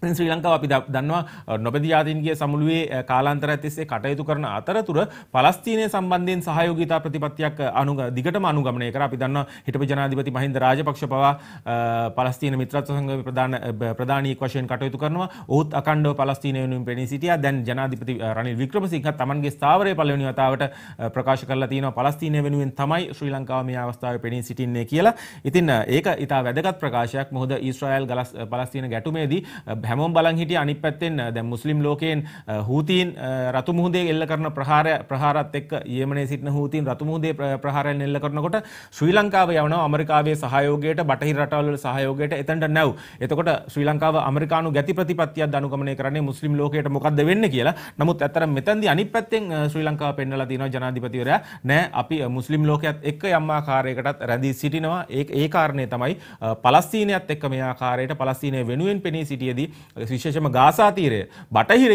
Speaker 1: ශ්‍රී ලංකාව අපි දන්නවා නොපැදි ජාතීන්ගේ සමුළුවේ කාලාන්තරයක් තිස්සේ කටයුතු කරන අතරතුර පලස්තීනය සම්බන්ධයෙන් සහයෝගීතා ප්‍රතිපත්තියක් අනු දිගටම අනුගමනය කර අපි දන්නවා හිටපු ජනාධිපති මහින්ද රාජපක්ෂ පවා පලස්තීන මිත්‍රත්ව සංගමේ ප්‍රධාන ප්‍රධානීෙක් වශයෙන් කටයුතු කරනවා. ඔහුත් අඛණ්ඩව පලස්තීන වෙනුවෙන් පෙනී සිටියා. දැන් ජනාධිපති රනිල් වික්‍රමසිංහ තමන්ගේ ස්ථාවරය පළවෙනි වතාවට ප්‍රකාශ කරලා තියෙනවා පලස්තීන වෙනුවෙන් තමයි ශ්‍රී ලංකාව මේ අවස්ථාවේ පෙනී සිටින්නේ කියලා. ඉතින් ඒක ඉතා වැදගත් ප්‍රකාශයක්. මොහොත ඊශ්‍රායල් පලස්තීන ගැටුමේදී හැමෝම් බලන් හිටිය අනිත් පැත්තෙන් දැන් මුස්ලිම් ලෝකයෙන් හූතීන් රතු මුහුදේ එල්ල කරන ප්‍රහාරය ප්‍රහාරත් එක්ක යෙමනේ සිටින හූතීන් රතු මුහුදේ ප්‍රහාරයන් එල්ල කරනකොට ශ්‍රී ලංකාව යවනවා අමරිකාවේ සහයෝගයට බටහිර රටවල් වල සහයෝගයට එතනට නැව්. එතකොට ශ්‍රී ලංකාව අමරිකානු ගැති ප්‍රතිපත්තියක් අනුගමනය කරන්නේ මුස්ලිම් ලෝකයට මොකක්ද වෙන්නේ කියලා. නමුත් ඇත්තට මෙතෙන්දී අනිත් පැත්තෙන් ශ්‍රී ලංකාව පෙන්වලා තියෙනවා ජනාධිපතිවරයා නෑ අපි මුස්ලිම් ලෝකයේත් එක්ක යම් ආකාරයකටත් රැඳී සිටිනවා. ඒ ඒ කාරණේ තමයි පලස්තීනයත් එක්ක මේ ආකාරයට පලස්තීනය වෙනුවෙන් පෙනී සිටියදී විශේෂම ගාසාතීරය බටහිර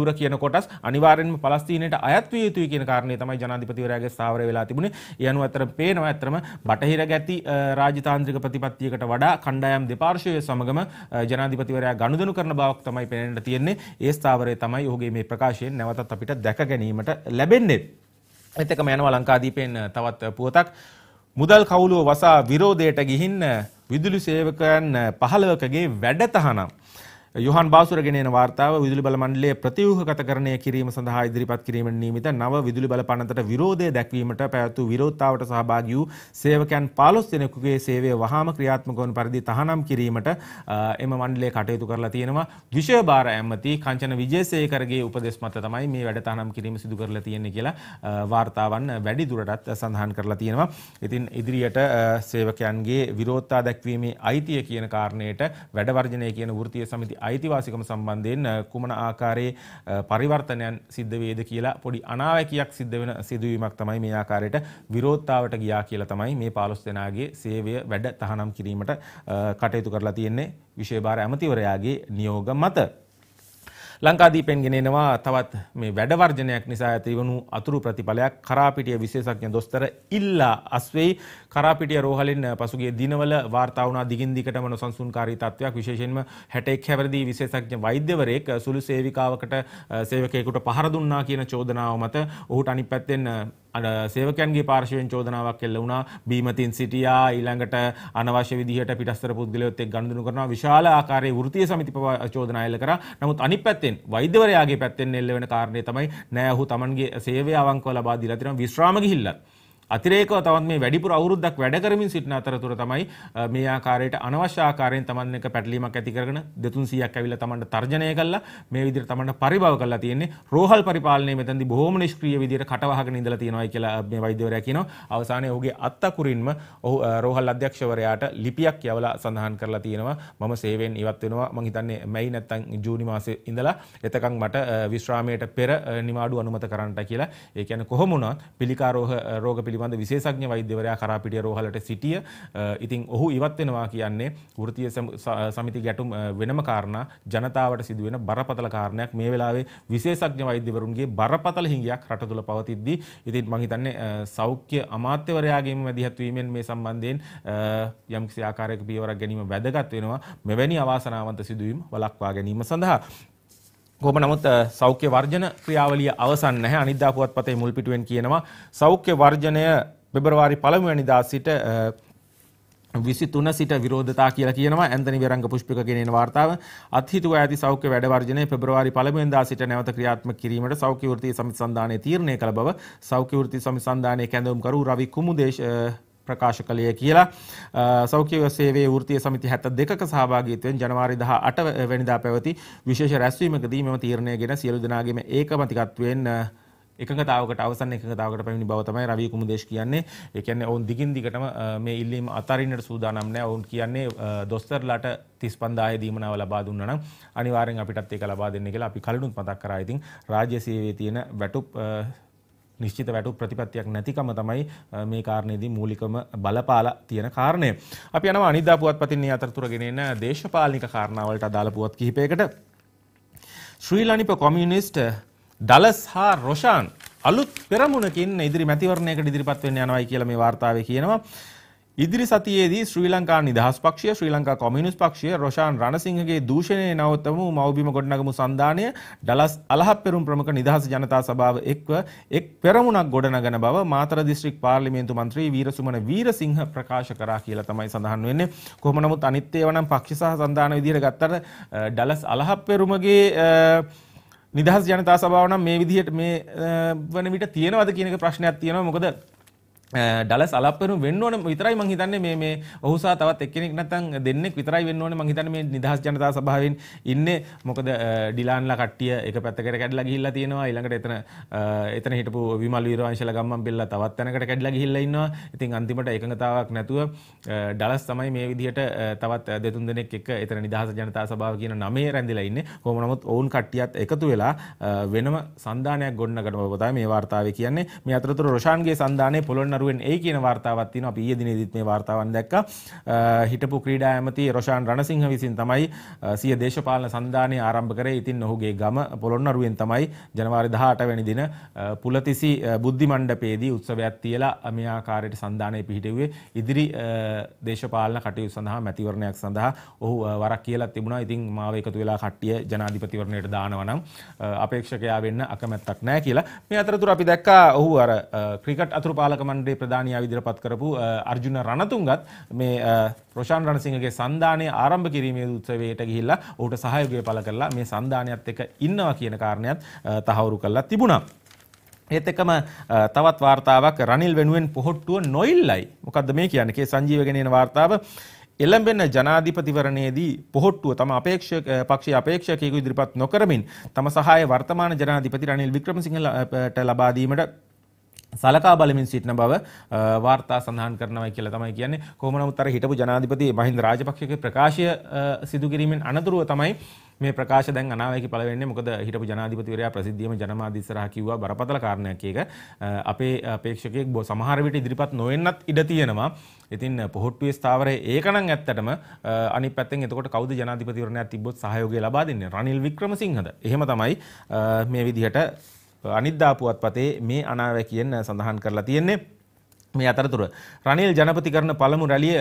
Speaker 1: යුර කියන කොටස් අනිවාරෙන්ම පලස්තිීනයට අයත්විය යුතුයි කියන කාරණය තමයි ජනාධිපතිවරයාගේ ස්ථාවර වෙලා තිබුණේ යනු අතර පේනව ඇතරම බටහිර ගැති රාජතාන්ත්‍රික ප්‍රතිපත්තියකට වඩා කණ්ඩායම් දෙපාර්ශවය සමගම ජනාධිපතිවරයා ගණුදනු කරන බවක් තමයි පෙනෙන්ට තියෙන්නේ ඒ ස්ථාවරය තමයි ඔහුගේ මේ ප්‍රකාශයෙන් නැවතත් අපිට දැක ගැනීමට ලැබෙන්නේ. එතකම යනවා ලංකාදීපෙන් තවත් පුවතක් මුදල් කවුලුව වසා විරෝධයට ගිහින් විදුලි සේවකයන් පහළවකගේ වැඩතහනම් යොහන් බාසුර ගෙනෙන වාර්තාව විදුලි බල මණ්ඩලයේ ප්‍රතිව්‍යුහගතකරණය කිරීම සඳහා ඉදිරිපත් කිරීමට නියමිත නව විදුලි බල පනතට විරෝධය දැක්වීමට පැවතු විරෝධතාවට සහභාගී වූ සේවකයන් 15 දෙනෙකුගේ සේවය වහාම ක්‍රියාත්මක වන පරිදි තහනම් කිරීමට එම මණ්ඩලය කටයුතු කරලා තියෙනවා. විෂය භාර ඇමති කංචන විජේසේකරගේ උපදෙස් මත තමයි මේ වැඩ තහනම් කිරීම සිදු කරලා තියෙන්නේ කියලා වාර්තාවන් වැඩි දුරටත් සඳහන් කරලා තියෙනවා. ඉතින් ඉදිරියට සේවකයන්ගේ විරෝධතා දැක්වීමේ අයිතිය කියන කාරණයට වැඩ වර්ජනය කියන වෘත්තීය සමිති අයිතිවාසිකම සම්බන්ධයෙන් කුමන ආකාරයේ පරිවර්තනයන් සිද්ධ වේද කියලා පොඩි අනාවැකියක් සිද්ධ වෙන සිදුවීමක් තමයි මේ ආකාරයට විරෝධතාවට ගියා කියලා තමයි මේ 15 දෙනාගේ සේවය වැඩ තහනම් කිරීමට කටයුතු කරලා තියෙන්නේ විශේෂ භාර ඇමතිවරයාගේ නියෝග මත ලංකාදීපෙන් ගෙනෙනවා තවත් මේ වැඩවර්ජනයක් නිසා ඇතිවුණු අතුරු ප්‍රතිඵලයක් කරාපිටිය විශේෂඥ දොස්තර ඉල්ලා අස්වෙයි කරාපිටිය රෝහලෙන් පසුගිය දිනවල වාර්තා වුණා දිගින් දිගටම නොසන්සුන්කාරී තත්ත්වයක් විශේෂයෙන්ම 61 හැවිරිදි විශේෂඥ වෛද්‍යවරයෙක් සුළු සේවිකාවකට සේවකයෙකුට පහර දුන්නා කියන චෝදනාව මත ඔහුට අනිත් පැත්තෙන් අඩ සේවකයන්ගේ පාර්ශවෙන් චෝදනාවක් එල්ල වුණා බීමතින් සිටියා ඊළඟට අනවශ්‍ය විදිහට පිටස්තර පුද්ගලයොත් එක්ක ගනුදෙනු කරනවා විශාල ආකාරයේ වෘත්තීය සමිති චෝදනා එල්ල කරා නමුත් අනිත් පැත්තෙන් වෛද්‍යවරයාගේ පැත්තෙන් එල්ල වෙන කාරණේ තමයි නෑ ඔහු Tamanගේ සේවය අවංකව ලබා දීලා තියෙනවා විශ්‍රාම ගිහිල්ලත් අතිරේකව තවත් මේ වැඩිපුර අවුරුද්දක් වැඩ කරමින් සිටින අතරතුර තමයි මේ ආකාරයට අනවශ්‍ය ආකාරයෙන් Taman එක පැටලීමක් ඇති කරගෙන 200ක් ඇවිල්ලා Tamanට තර්ජනය කළා මේ විදිහට Tamanට පරිභව කළා තියෙන්නේ රෝහල් පරිපාලනය මෙතනදී බොහොම නිෂ්ක්‍රීය විදිහට කටවහගෙන ඉඳලා තියෙනවායි කියලා මේ වෛද්‍යවරයා කියනවා අවසානයේ ඔහුගේ අත්තකුරින්ම ඔහු රෝහල් අධ්‍යක්ෂවරයාට ලිපියක් යවලා සඳහන් කරලා තියෙනවා මම සේවයෙන් ඉවත් වෙනවා මං හිතන්නේ මැයි නැත්තම් ජූනි මාසේ ඉඳලා එතකන් මට විශ්‍රාමයට පෙර නිමාඩු අනුමත කරන්නට කියලා ඒ කියන්නේ කොහොම වුණත් පිළිකා රෝග පිළිබඳ පිළිබඳ විශේෂඥ වෛද්‍යවරයා කරාපිටිය රෝහලට සිටිය. ඉතින් ඔහු ඉවත් වෙනවා කියන්නේ වෘත්තීය සමිති ගැටුම් වෙනම කාරණා ජනතාවට සිදුවෙන බරපතල කාරණයක් මේ වෙලාවේ විශේෂඥ වෛද්‍යවරුන්ගේ බරපතල හිඟයක් රට තුළ පවතිද්දී ඉතින් මං හිතන්නේ සෞඛ්‍ය අමාත්‍යවරයාගේම මැදිහත් වීමෙන් මේ සම්බන්ධයෙන් යම් කිසි ආකාරයක පියවරක් ගැනීම වැදගත් වෙනවා. මෙවැනි අවාසනාවන්ත සිදුවීම් වළක්වා ගැනීම සඳහා කොහොම නමුත් සෞඛ්‍ය වර්ජන ක්‍රියාවලිය අවසන් නැහැ. අනිද්දා පුවත්පතේ මුල් පිටුවෙන් කියනවා සෞඛ්‍ය වර්ජනය පෙබරවාරි පළමුවැනිදා සිට විසි තුන සිට විරෝධතා කියලා කියනවා ඇන්තනි වෙරංග පුෂ්පික ගෙනෙන වාර්තාව අත්හිතුව ඇති සෞඛ්‍ය වැඩවර්ජනය පෙබරවාරි පළමුවෙන්දා සිට නැවත ක්‍රියාත්මක කිරීමට සෞඛ්‍ය වෘත්තීය සමිති සන්ධානයේ තීරණය කළ බව සෞඛ්‍ය වෘත්තීය සමිති සන්ධානයේ කැඳවුම්කරු රවි කුමුදේශ ප්‍රකාශ කළය කියලා සෞඛ්‍ය සේවේ ෘතිය සමති හැත දෙක සහභාගීත්වයෙන් ජනවාරි දහ අට වැනිදා පැවති විශේෂ රැස්වීමකදී මෙම තීරණය ගෙන සියලු දෙනාගේම ඒකමතිකත්වයෙන් එකතාවට අවසන් එකතාවට පැමිණි බව තමයි රවි කුමුදේශ් කියන්නේ. ඒ කියන්නේ ඔවුන් දිගින් දිගටම මේ ඉල්ලීම අතරින්නට සූදානම් නැහැ. ඔවුන් කියන්නේ දොස්තරලාට 35000 දීමනාව ලබා දුන්නා නම් අනිවාර්යෙන් අපිටත් ඒක ලබා දෙන්න කියලා අපි කලිනුත් මතක් කරා. ඉතින් රාජ්‍ය සේවයේ තියෙන වැටුප් නිශ්චිත වැටු ප්‍රතිපත්තියක් නැතිකම තමයි මේ කාරණයේදී මූලිකම බලපාලා තියෙන කාරණය. අපි යනවා අනිද්දා පුවත්පතින් මේ අතරතුර ගෙනෙන දේශපාලනික කාරණාවලට අදාළ පුවත් කිහිපයකට. ශ්‍රී ලනිප කොමියුනිස්ට් ඩලස් හා රොෂාන් අලුත් පෙරමුණකින් ඉදිරි මැතිවරණයකට ඉදිරිපත් වෙන්න යනවායි කියලා මේ වාර්තාවේ කියනවා. ඉදිරි සතියේදී ශ්‍රී ලංකා නිදහස් පක්ෂය ශ්‍රී ලංකා කොමියුනිස් පක්ෂය රොෂාන් රණසිංහගේ දූෂණය නවත්තමු මව්බිම ගොඩනගමු සන්ධානය ඩලස් අලහප්පෙරුම් ප්‍රමුඛ නිදහස් ජනතා සභාව එක්ව එක් පෙරමුණක් ගොඩනගන බව මාතර දිස්ත්‍රික් පාර්ලිමේන්තු මන්ත්‍රී වීරසුමන වීරසිංහ ප්‍රකාශ කරා කියලා තමයි සඳහන් වෙන්නේ. කොහොම නමුත් අනිත් ඒවා නම් පක්ෂ සහ සන්ධාන විදිහට ගත්තට ඩලස් අලහප්පෙරුමගේ නිදහස් ජනතා සභාව නම් මේ විදිහට මේ වන විට තියෙනවද කියන එක ප්‍රශ්නයක් තියෙනවා. මොකද ඩලස් අලපරු වෙන්නවන විතරයි මං හිතන්නේ මේ මේ ඔහුසා තවත් එක්කෙනෙක් නැත්නම් දෙන්නෙක් විතරයි වෙන්න ඕනේ මං හිතන්නේ මේ නිදහස් ජනතා සභාවෙන් ඉන්නේ මොකද ඩිලාන්ලා කට්ටිය එක පැත්තකට කැඩලා ගිහිල්ලා තියෙනවා ඊළඟට එතන එතන හිටපු විමල් වීරවංශලා ගම්මන් බෙල්ලා තවත් තැනකට කැඩලා ගිහිල්ලා ඉන්නවා ඉතින් අන්තිමට එකඟතාවක් නැතුව ඩලස් තමයි මේ විදිහට තවත් දෙතුන් දෙනෙක් එක්ක එතන නිදහස් ජනතා සභාව කියන නමේ රැඳිලා ඉන්නේ කොහොම නමුත් ඔවුන් කට්ටියත් එකතු වෙලා වෙනම සන්දානයක් ගොඩනගනවා තමයි මේ වார்த்தාවේ කියන්නේ මේ අතරතුර රොෂාන්ගේ සන්දානයේ පොළොන්න දරුවෙන් ඒ කියන වාර්තාවක් තියෙනවා. අපි ඊයේ දිනේදීත් මේ වාර්තාවන් දැක්කා. හිටපු ක්‍රීඩා ඇමති රොෂාන් රණසිංහ විසින් තමයි සිය දේශපාලන සන්ධානය ආරම්භ කරේ. ඉතින් ඔහුගේ ගම පොළොන්නරුවෙන් තමයි ජනවාරි 18 වෙනි දින පුලතිසි බුද්ධි මණ්ඩපයේදී උත්සවයක් තියලා මේ ආකාරයට සන්ධානය පිහිටුවේ. ඉදිරි දේශපාලන කටයුතු සඳහා මැතිවරණයක් සඳහා ඔහු වරක් කියලා තිබුණා. ඉතින් මාව එකතු වෙලා කට්ටිය ජනාධිපතිවරණයට දානවා නම් අපේක්ෂකයා වෙන්න අකමැත්තක් නැහැ කියලා. මේ අතරතුර අපි දැක්කා ඔහු අර ක්‍රිකට් අතුරුපාලක මණ්ඩලය අපේ ප්‍රධානයා විදිරපත් කරපු අර්ජුන රණතුන්ගත් මේ ප්‍රශාන් රණසිංහගේ සන්ධානය ආරම්භ කිරීමේ උත්සවයට ගිහිල්ලා ඔහුට සහයෝගය පළ කරලා මේ සන්ධානයත් එක ඉන්නවා කියන කාරණයත් තහවුරු කරලා තිබුණා. ඒත් එකම තවත් වාර්තාවක් රනිල් වෙනුවෙන් පොහොට්ටුව නොඉල්ලයි. මොකද්ද මේ කියන්නේ? කේ සංජීව ගැන එන වාර්තාව එළඹෙන ජනාධිපතිවරණයේදී පොහොට්ටුව තම අපේක්ෂක පක්ෂයේ අපේක්ෂකයෙකු ඉදිරිපත් නොකරමින් තම සහාය වර්තමාන ජනාධිපති රනිල් වික්‍රමසිංහට ලබා දීමට සලකා බලමින් සිටින බව වාර්තා සඳහන් කරනවා කියලා තමයි කියන්නේ. කොහොම නමුත් අර හිටපු ජනාධිපති මහින්ද රාජපක්ෂගේ ප්‍රකාශය සිදු කිරීමෙන් අනතුරුව තමයි මේ ප්‍රකාශ දැන් අනාවැකි පළ වෙන්නේ. මොකද හිටපු ජනාධිපතිවරයා ප්‍රසිද්ධියම ජනමාධ්‍ය ඉස්සරහා කිව්වා බරපතල කාරණයක් ඒක. අපේ අපේක්ෂකයෙක් සමහර විට ඉදිරිපත් නොවෙන්නත් ඉඩ තියෙනවා. ඉතින් පොහොට්ටුවේ ස්ථාවරයේ ඒකනම් ඇත්තටම අනිත් පැත්තෙන් එතකොට කවුද ජනාධිපතිවරණයක් තිබ්බොත් සහයෝගය ලබා දෙන්නේ? රනිල් වික්‍රමසිංහද. එහෙම තමයි මේ විදිහට අනිද්දා පුවත්පතේ මේ අනාවැකියෙන් සඳහන් කරලා තියෙන්නේ. මේ අතරතුර රනිල් ජනපති කරන පළමු රැලිය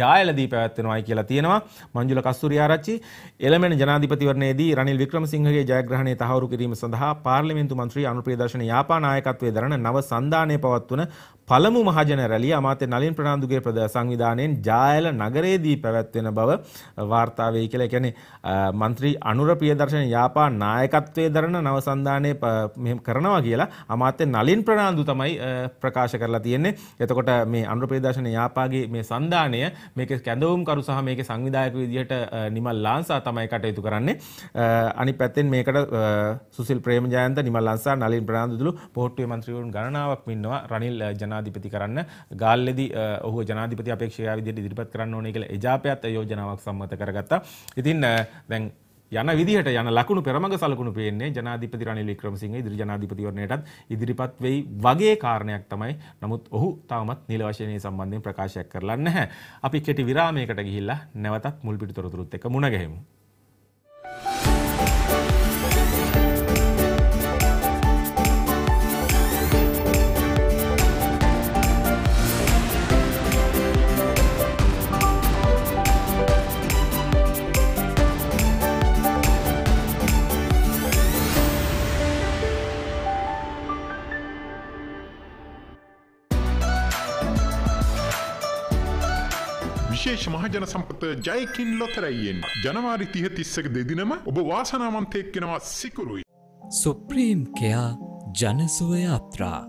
Speaker 1: ජායලදී පැවැත්වෙනවායි කියලා තියෙනවා මංජුල කස්තුරි ආරච්චි එළමෙන ජනාධිපතිවරණයේදී රනිල් වික්‍රමසිංහගේ ජයග්‍රහණය තහවුරු කිරීම සඳහා පාර්ලිමේන්තු මන්ත්‍රී අනුප්‍රිය දර්ශන යාපා නායකත්වයේ දරන නව සන්දානය පවත්වන පළමු මහජන රැලිය අමාත්‍ය නලින් ප්‍රනාන්දුගේ ප්‍රද සංවිධානයෙන් ජායල නගරයේදී පැවැත්වෙන බව වාර්තා වෙයි කියලා. ඒ කියන්නේ മന്ത്രി අනුර ප්‍රියදර්ශන යාපා නායකත්වයේ දරන නව සංධානයේ මෙහෙම කරනවා කියලා අමාත්‍ය නලින් ප්‍රනාන්දු තමයි ප්‍රකාශ කරලා තියෙන්නේ. එතකොට මේ අනුර ප්‍රියදර්ශන යාපාගේ මේ සංධානය මේකේ කැඳවුම්කරු සහ මේකේ සංවිධායක විදිහට නිමල් ලාංසා තමයි කටයුතු කරන්නේ. අනිත් පැත්තෙන් මේකට සුසිල් ප්‍රේමජයන්ත නිමල් ලාංසා නලින් ප්‍රනාන්දුතුළු පොහොට්ටුවේ മന്ത്രിවරුන් ගණනාවක් ඉන්නවා රනිල් ජන ජනාධිපති කරන්න ගාල්ලෙද ඔහු ජනාධිපති අපේක්ෂයා විදිහට ඉදිරිපත් කරන්න ඕනේ කියලා එජාපයත් යෝජනාවක් සම්මත කරගත්තා. ඉතින් දැන් යන විදිහට යන ලකුණු පෙරමඟ සලකුණු පේන්නේ ජනාධිපති රනිල් වික්‍රමසිංහ ඉදිරි ජනාධිපතිවරණයටත් ඉදිරිපත් වෙයි වගේ කාරණයක් තමයි. නමුත් ඔහු තාමත් නිල වශයෙන් සම්බන්ධයෙන් ප්‍රකාශයක් කරලා නැහැ. අපි කෙටි විරාමයකට ගිහිල්ලා නැවතත් මුල් පිටු තොරතුරුත් එක්ක මුණ ගැහෙමු.
Speaker 3: විශේෂ මහජන සම්පත ජයකින් ලොතරයියෙන් ජනවාරි තිහ තිස්සක දෙදිනම ඔබ වාසනාවන්තයක්කෙනවා සිකුරුයි.
Speaker 5: සුප්‍රීම් කයා
Speaker 3: ජනසුවය අපත්‍රා.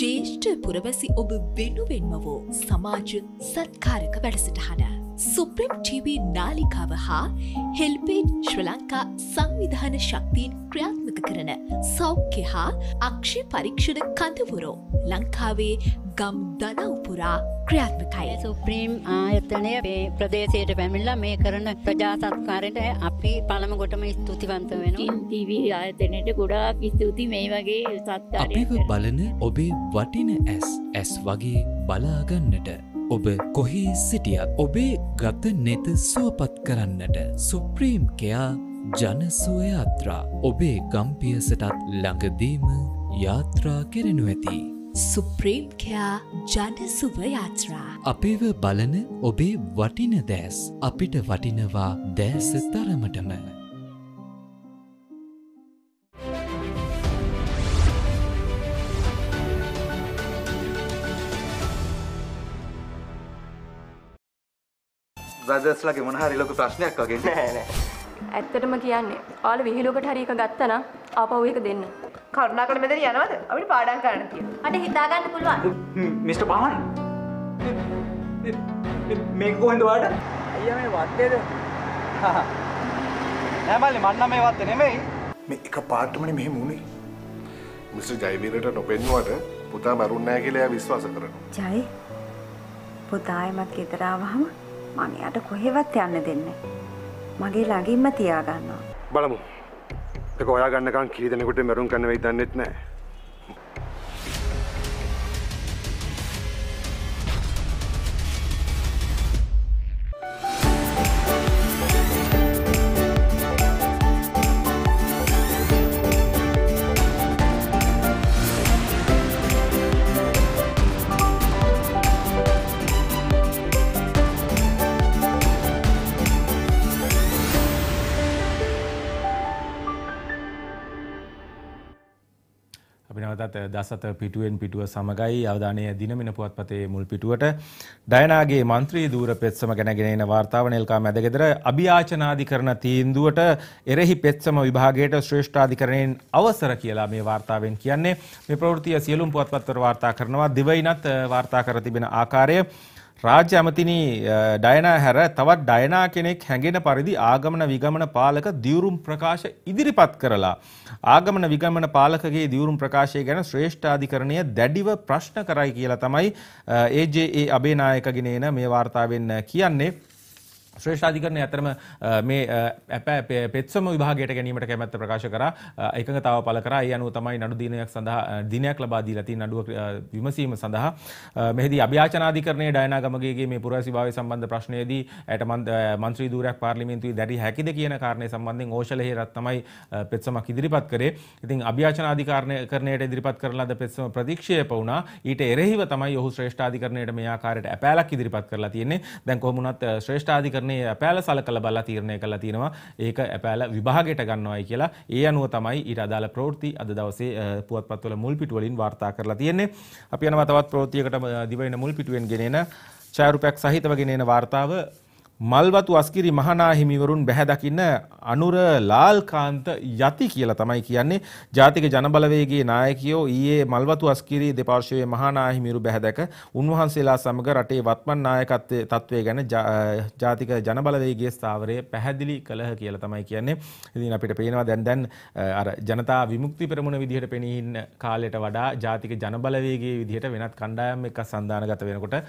Speaker 5: ජේෂ්ඨ පුරවැසි ඔබ වෙනුවෙන්ම වෝ සමාජ සත්කාරක වැඩසටහන. සුප්‍රීම් TV නාලිකාව හා හෙල්පේජ් ශ්‍ර ලංකා සංවිධාන ශක්තිීන් ක්‍රියාත්මක කරන සෞඛ්‍ය හා අක්ෂි පරීක්ෂණ කඳවුරෝ ලංකාවේ ගම් දනවපුරා ක්‍රියාත්මකයි. සුප්‍රීම් ආයතනය ප්‍රදේශයට පැමිල්ලා මේ කරන ප්‍රජාසත්කාරයට අපි පළම ගොටම ස්තුතිවන්ත වෙන ඉන්ටව ආයතනයට ගොඩාක් ස්තුති මේ වගේ සත්කාරය
Speaker 3: බලන ඔබේ වටින ඇස් ඇස් වගේ බලාගන්නට ඔබ කොහේ සිටියත් ඔබේ ගත නෙත සුවපත් කරන්නට සුප්‍රීම් කයා ජනසුවය අත්‍රා ඔබේ ගම්පියසටත් ළඟදීම යාත්‍රා කෙරෙනු ඇති.
Speaker 5: සුප්‍රීම් කයා ජනසුව යාත්‍රා.
Speaker 3: අපිව බලන ඔබේ වටින දෑස් අපිට වටිනවා දෑස තරමටම.
Speaker 2: බ්‍රදර්ස්ලගේ මොනහරි ලොකු ප්‍රශ්නයක් වගේ නෑ නෑ.
Speaker 5: ඇත්තටම කියන්නේ ඔයාලා විහිළුවකට හරි එක ගත්තනම් ආපහු ඒක දෙන්න. කරුණාකර මෙතන යනවද? අපිට පාඩම් කරන්න තියෙනවා. මට හිතා ගන්න පුළුවන්.
Speaker 3: මිස්ටර් පහන්. මේක කොහෙන්ද වාට?
Speaker 5: අයියා මේ වත්තේද?
Speaker 3: නෑ මල්ලි මන්න මේ වත්තේ නෙමෙයි.
Speaker 2: මේ එක පාටමනේ මෙහෙම උනේ. මිස්ටර් ජයවීරට නොපෙන්නුවට පුතා මරුන්නේ නැහැ කියලා එයා විශ්වාස
Speaker 5: කරනවා. ජය පුතා එමත් ගෙදර ආවහම මම යට කොහෙවත් යන්න දෙන්නේ. මගේ ළඟින්ම තියාගන්නවා.
Speaker 2: බලමු. ඒක හොයාගන්නකම් කී දෙනෙකුට මරුම් කරන්න වෙයි දන්නෙත් නැහැ.
Speaker 1: නැවතත් දසත පිටුවෙන් පිටුව සමගයි අවධානය දිනමින පුවත්පතේ මුල් පිටුවට ඩයනාගේ මන්ත්‍රී දූර පෙත්සම ගැනගෙන එන වාර්තාව නෙල්කා මැදගෙදර අභියාචනාධිකරණ තීන්දුවට එරෙහි පෙත්සම විභාගයට ශ්‍රේෂ්ඨාධිකරණයෙන් අවසර කියලා මේ වාර්තාවෙන් කියන්නේ මේ ප්‍රවෘත්තිය සියලුම් පුවත්පත්වල වාර්තා කරනවා දිවයිනත් වාර්තා කර තිබෙන ආකාරය රාජ්‍ය ඇමතිනි ඩයනා හැර තවත් ඩයනා කෙනෙක් හැඟෙන පරිදි ආගමන විගමන පාලක දියුරුම් ප්‍රකාශ ඉදිරිපත් කරලා ආගමන විගමන පාලකගේ දියුරුම් ප්‍රකාශය ගැන ශ්‍රේෂ්ඨාධිකරණය දැඩිව ප්‍රශ්න කරයි කියලා තමයි AJA අබේනායක ගෙනේන මේ වාර්තාවෙන් කියන්නේ ශ්‍රේෂ්ඨාධිකරණය ඇතරම මේ පෙත්සම විභාගයට ගැනීමට කැමැත්ත ප්‍රකාශ කර එකඟතාව පළ කරා ඒ අනුව තමයි නඩු දිනයක් සඳහා දිනයක් ලබා දීලා තියෙන නඩුව විමසීම සඳහා මෙහිදී අභියාචනාධිකරණයේ ඩයනා ගමගේගේ මේ පුරවැසිභාවය සම්බන්ධ ප්‍රශ්නයේදී ඇයට මන්ත්‍රී ධූරයක් පාර්ලිමේන්තුවේ දැරිය හැකිද කියන කාරණය සම්බන්ධයෙන් ඕෂල හේරත් තමයි පෙත්සමක් ඉදිරිපත් කරේ ඉතින් අභියාචනාධිකරණයට ඉදිරිපත් කරන ලද පෙත්සම ප්‍රතික්ෂේප වුණා ඊට එරෙහිව තමයි ඔහු ශ්‍රේෂ්ඨාධිකරණයට මේ ආකාරයට ඇපෑලක් ඉදිරිපත් කරලා තියෙන්නේ දැන් කොහොමුණත් ශ්‍රේෂ්ඨාධිකරණ කාරණය ඇපෑල සල කළ බලා තීරණය කළ තියෙනවා ඒක ඇපෑල විභාගයට ගන්නවායි කියලා ඒ අනුව තමයි ඊට අදාළ ප්‍රවෘත්ති අද දවසේ පුවත්පත්වල මුල් පිටුවලින් වාර්තා කරලා තියෙන්නේ අපි යනවා තවත් ප්‍රවෘත්තියකට දිවයින මුල් පිටුවෙන් ගෙනෙන ඡායාරූපයක් සහිතව ගෙනෙන වාර්තාව මල්වතු අස්කිරි මහනාහිමිවරුන් බැහැදකින්න අනුර ලාල්කාන්ත යති කියලා තමයි කියන්නේ ජාතික ජනබලවේගේ නායකයෝ ඊයේ මල්වතු අස්කිරි දෙපාර්ශවයේ මහනාහිමිරු බැහැදක උන්වහන්සේලා සමග රටේ වත්මන් නායකත්වයේ තත්වය ගැන ජාතික ජනබලවේගයේ ස්ථාවරය පැහැදිලි කළහ කියලා තමයි කියන්නේ. ඉතින් අපිට පේනවා දැන් දැන් අර ජනතා විමුක්ති පෙරමුණ විදිහට පෙනී ඉන්න කාලයට වඩා ජාතික ජනබලවේගයේ විදිහට වෙනත් කණ්ඩායම් එක්ක සන්දානගත වෙනකොට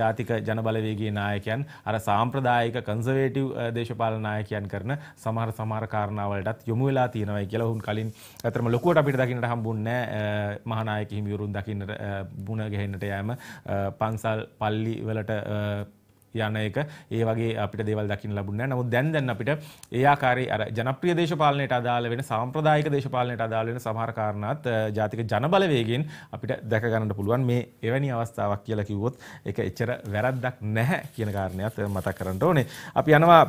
Speaker 1: ජාතික ජනබලවේගයේ නායකයන් අර සාම්ප්‍රදායික සාම්ප්‍රදායික කන්සවේටව් දේශපාලනායකයන් කරන සමහර සමහර කාරණාවලටත් යොමු වෙලා තියෙනවයි කියලා ඔවුන් කලින් ඇතරම ලොකුවට අපිට දකින්නට හම්බුන්නේ මහානායක හිමිවරුන් දකින්නට බුණ ගැහෙන්නට යෑම පන්සල් පල්ලි වලට යන එක ඒ වගේ අපිට දේවල් දකින්න ලැබුණේ නැහැ. නමුත් දැන් දැන් අපිට ඒ ආකාරයේ අර ජනප්‍රිය දේශපාලනයට අදාළ වෙන සාම්ප්‍රදායික දේශපාලනයට අදාළ වෙන සමහර කාරණාත් ජාතික ජනබලවේගයෙන් අපිට දැක ගන්නට පුළුවන්. මේ එවැනි අවස්ථාවක් කියලා කිව්වොත් ඒක එච්චර වැරද්දක් නැහැ කියන කාරණයක් මතක් කරන්න ඕනේ. අපි යනවා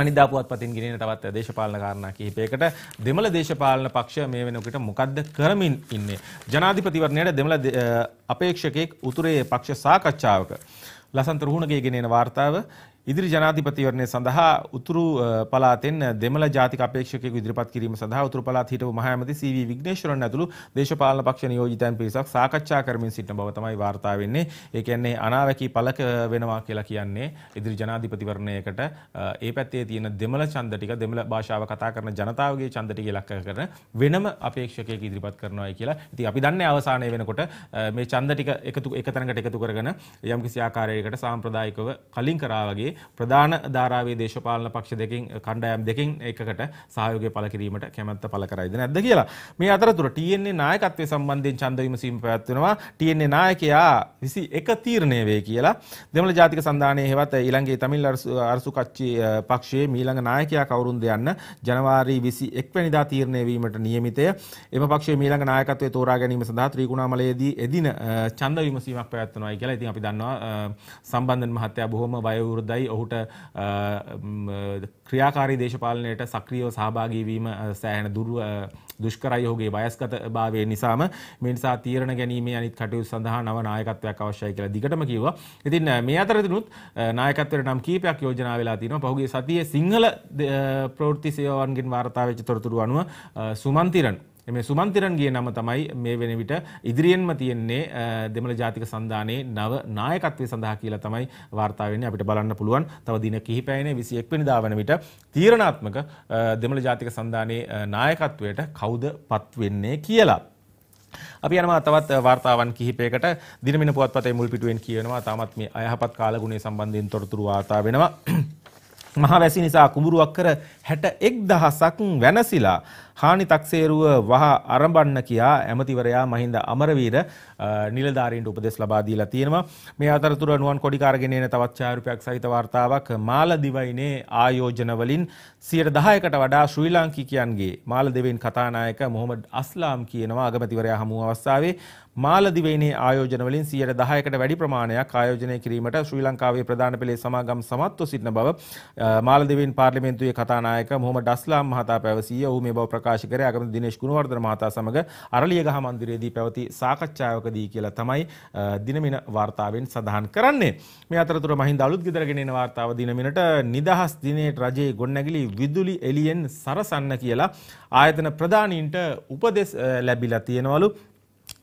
Speaker 1: අනිදා පුවත්පතින් ගෙනෙන තවත් දේශපාලන කාරණා කිහිපයකට දෙමළ දේශපාලන පක්ෂ මේ වෙනකොට මොකද්ද කරමින් ඉන්නේ ජනාධිපතිවරණයට දෙමළ අපේක්ෂකෙක් උතුරේ පක්ෂ සාකච්ඡාවක ලසන්ත රුහුණගේ ගෙනෙන වාර්තාව ඉදිරි ජනාධිපතිවරණය සඳහා උතුරු පළාතෙන් දෙමළ ජාතික අපේක්ෂකයෙකු ඉදිරිපත් කිරීම සඳහා උතුරු පළාත හිටපු මහඇමති සීවී විග්නේශ්වරන් ඇතුළු දේශපාලන පක්ෂ නියෝජිතයන් පිරිසක් සාකච්ඡා කරමින් සිටින බව තමයි වාර්තා වෙන්නේ. ඒ කියන්නේ අනාවැකි පළක වෙනවා කියලා කියන්නේ ඉදිරි ජනාධිපතිවරණයකට ඒ පැත්තේ තියෙන දෙමළ ඡන්ද ටික දෙමළ භාෂාව කතා කරන ජනතාවගේ ඡන්ද ටික ඉලක්ක කරන වෙනම අපේක්ෂකයෙකු ඉදිරිපත් කරනවායි කියලා. ඉතින් අපි දන්නේ අවසානයේ වෙනකොට මේ ඡන්ද ටික එකතු එක තැනකට එකතු කරගෙන යම්කිසි ආකාරයකට සාම්ප්‍රදායිකව කලින් කරා වගේ ප්‍රධාන ධාරාවේ දේශපාලන පක්ෂ දෙකින් කණ්ඩායම් දෙකින් එකකට සහයෝගය පළ කිරීමට කැමැත්ත පළ කරයිද නැද්ද කියලා. මේ අතරතුර TNA නායකත්වය සම්බන්ධයෙන් ඡන්ද විමසීම පැවැත්වෙනවා. TNA නායකයා 21 තීරණය වේ කියලා. දෙමළ ජාතික සන්ධානයේ හෙවත් ඊළඟේ තමිල් අරසු කච්චි පක්ෂයේ මීළඟ නායකයා කවුරුන්ද යන්න ජනවාරි 21 වෙනිදා තීරණය වීමට නියමිතය. එම පක්ෂයේ මීළඟ නායකත්වය තෝරා ගැනීම සඳහා ත්‍රිකුණාමලයේදී එදින ඡන්ද විමසීමක් පැවැත්වනවායි කියලා. ඉතින් අපි දන්නවා සම්බන්ධන මහත්තයා බොහොම වයෝවෘද්ධයි. අවශ්‍යයි ඔහුට ක්‍රියාකාරී දේශපාලනයට සක්‍රියව සහභාගීවීම සෑහෙන දුර්ව දුෂ්කරයි ඔහුගේ වයස්ගත භාවය නිසාම මේ නිසා තීරණ ගැනීමේ අනිත් කටයුතු සඳහා නව නායකත්වයක් අවශ්‍යයි කියලා දිගටම කිව්වා. ඉතින් මේ අතරතුරුත් නායකත්වයට නම් කීපයක් යෝජනා වෙලා තිනවා. පහුගිය සතියේ සිංහල ප්‍රවෘත්ති සේවාවන්ගෙන් වාර්තා වෙච්ච තොරතුරු අනුව සුමන්තිරන් මේ සුමන්තිරන්ගේ නම තමයි මේ වෙන විට ඉදිරියෙන්ම තියෙන්නේ දෙමළ ජාතික සන්ධානයේ නව නායකත්වය සඳහා කියලා තමයි වාර්තා වෙන්නේ අපිට බලන්න පුළුවන්. තව දින කිහිපයනේ 21 වෙනිදා වන විට තීරණාත්මක දෙමළ ජාතික සන්ධානයේ නායකත්වයට කවුද පත් වෙන්නේ කියලා. අපි යනවා තවත් වාර්තාවන් කිහිපයකට දිනමින පුවත්පතේ මුල් පිටුවෙන් කියනවා තාමත් මේ අයහපත් කාලගුණය සම්බන්ධයෙන් තොරතුරු වාර්තා වෙනවා. මහවැසි නිසා කුඹුරුවක් කර 61000ක් වෙනසිලා හානි තක්සේරුව වහා අරඹන්න කියා ඇමතිවරයා මහින්ද අමරවීර නිලධාරීන්ට උපදෙස් ලබා දීලා තියෙනවා. මේ අතරතුර නුවන් කොඩිකාරගෙන එන තවත් ඡායාරූපයක් සහිත වාර්තාවක් මාලදිවයිනේ ආයෝජන වලින් 10%කට වඩා ශ්‍රී ලාංකිකයන්ගේ මාලදිවයින් කතානායක මොහමඩ් අස්ලාම් කියනවා අගමැතිවරයා හමු අවස්ථාවේ මාලදිවයිනේ ආයෝජන වලින් 10%කට වැඩි ප්‍රමාණයක් ආයෝජනය කිරීමට ශ්‍රී ලංකාවේ ප්‍රධාන පෙළේ සමාගම් සමත්ව සිටින බව මාලදිවයින් පාර්ලිමේන්තුවේ කතානායක මොහමඩ් අස්ලාම් මහතා පැවසීය. ඔහු මේ බව ප්‍රකාශ ප්‍රකාශ කර අගම දිනේශ් ගුණවර්ධන මහතා සමඟ අරලියගහ මන්දිරයේදී පැවති සාකච්ඡාවකදී කියලා තමයි දිනමින වාර්තාවෙන් සඳහන් කරන්නේ. මේ අතරතුර මහින්ද අලුත් ගෙදරගෙන එන වාර්තාව දිනමිනට නිදහස් දිනේ රජයේ ගොඩනැගිලි විදුලි එළියෙන් සරසන්න කියලා ආයතන ප්‍රධානීන්ට උපදෙස් ලැබිලා තියෙනවලු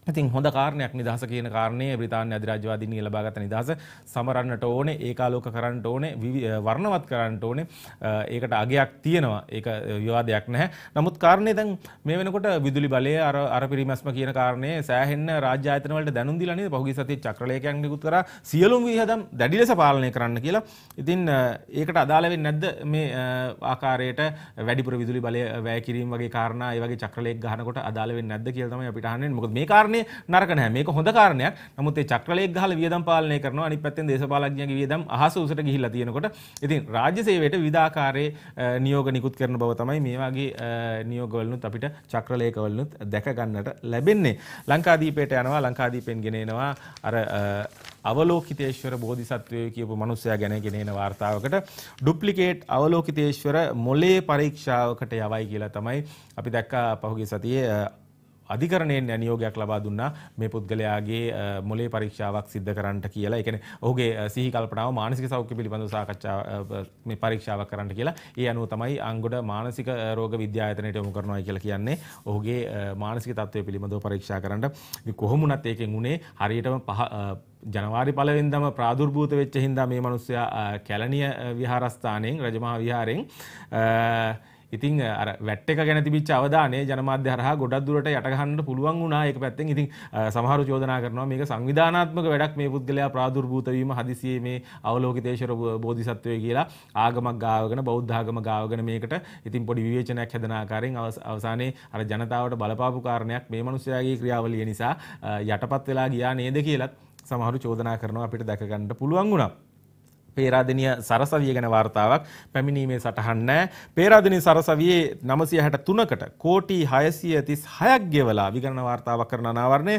Speaker 1: ඉතින් හොඳ කාරණයක් නිදහස කියන කාරණේ බ්‍රිතාන්‍ය අධිරාජ්‍යවාදීන් ලබාගත නිදහස සමරන්නට ඕනේ ඒකාලෝක කරන්න ඕනේ වර්ණවත් කරන්න ඕනේ ඒකට අගයක් තියෙනවා ඒක විවාදයක් නැහැ නමුත් කාරණේ දැන් මේ වෙනකොට විදුලි බලය අර අර පිරිමැස්ම කියන කාරණේ සෑහෙන්න රාජ්‍ය ආයතන වලට දැනුම් දීලා නේද පහුගිය සතියේ චක්‍රලේඛයන් නිකුත් කරා සියලුම විහිදම් දැඩි ලෙස පාලනය කරන්න කියලා ඉතින් ඒකට අදාළ වෙන්නේ නැද්ද මේ ආකාරයට වැඩිපුර විදුලි බලය වැය කිරීම වගේ කාරණා ඒ වගේ චක්‍රලේඛ ගහනකොට අදාළ වෙන්නේ නැද්ද කියලා තමයි අපිට අහන්නේ මොකද මේ කාරණේ කාරණය නරක නැහැ. මේක හොඳ කාරණයක්. නමුත් ඒ චක්‍රලේක් ගහලා වියදම් පාලනය කරනවා. අනිත් පැත්තෙන් දේශපාලඥයන්ගේ වියදම් අහස උසට ගිහිල්ලා තියෙනකොට ඉතින් රාජ්‍ය සේවයට විවිධාකාරයේ නියෝග නිකුත් කරන බව තමයි මේ වගේ නියෝගවලුත් අපිට චක්‍රලේකවලුත් දැක ගන්නට ලැබෙන්නේ. ලංකාදීපයට යනවා ලංකාදීපෙන් ගෙනෙනවා අර අවලෝකිතේශ්වර බෝධිසත්වය කියපු මනුස්සයා ගැන ගෙනෙන වාර්තාවකට ඩුප්ලිකේට් අවලෝකිතේශ්වර මොලේ පරීක්ෂාවකට යවයි කියලා තමයි අපි දැක්කා පහුගිය සතියේ අධිකරණයෙන් අනියෝගයක් ලබා දුන්නා මේ පුද්ගලයාගේ මොලේ පරීක්ෂාවක් සිද්ධ කරන්නට කියලා. ඒ කියන්නේ ඔහුගේ සිහි කල්පනාව මානසික සෞඛ්‍ය පිළිබඳව සාකච්ඡාව මේ පරීක්ෂාවක් කරන්න කියලා. ඒ අනුව තමයි අංගොඩ මානසික රෝග විද්‍යායතනයට යොමු කරනවා කියලා කියන්නේ. ඔහුගේ මානසික තත්ත්වය පිළිබඳව පරීක්ෂා කරන්න. ඉතින් කොහොමුණත් ඒකෙන් උනේ හරියටම පහ ජනවාරි පලවෙන්දම ප්‍රාදුර්භූත වෙච්ච හින්දා මේ මනුස්සයා කැලණිය විහාරස්ථානයෙන් රජමහා විහාරෙන් ඉතින් අර වැට් එක ගැන තිබිච්ච අවධානය ජනමාධ්‍ය හරහා ගොඩක් දුරට යටගහන්න පුළුවන් වුණා ඒක පැත්තෙන් ඉතින් සමහරු චෝදනා කරනවා මේක සංවිධානාත්මක වැඩක් මේ පුද්ගලයා ප්‍රාදුර්භූත වීම හදිසියේ මේ අවලෝකිතේශර බෝධිසත්වය කියලා ආගමක් ගාවගෙන බෞද්ධාගම ගාවගෙන මේකට ඉතින් පොඩි විවේචනයක් හදන ආකාරයෙන් අවසානයේ අර ජනතාවට බලපාපු කාරණයක් මේ මිනිස්යාගේ ක්‍රියාවලිය නිසා යටපත් වෙලා ගියා නේද කියලත් සමහරු චෝදනා කරනවා අපිට දැක ගන්න පුළුවන් වුණා පේරාදනිය සරසවිය ගැන වාර්තාවක් පැමිණීමේ සටහන්න පේරාදනි සරසවයේ නමසිය හැට තුනකට කෝටි හයසිය තිස් හයක් ගෙවලා විගණන වාර්තාවක් කරන අනාවරණය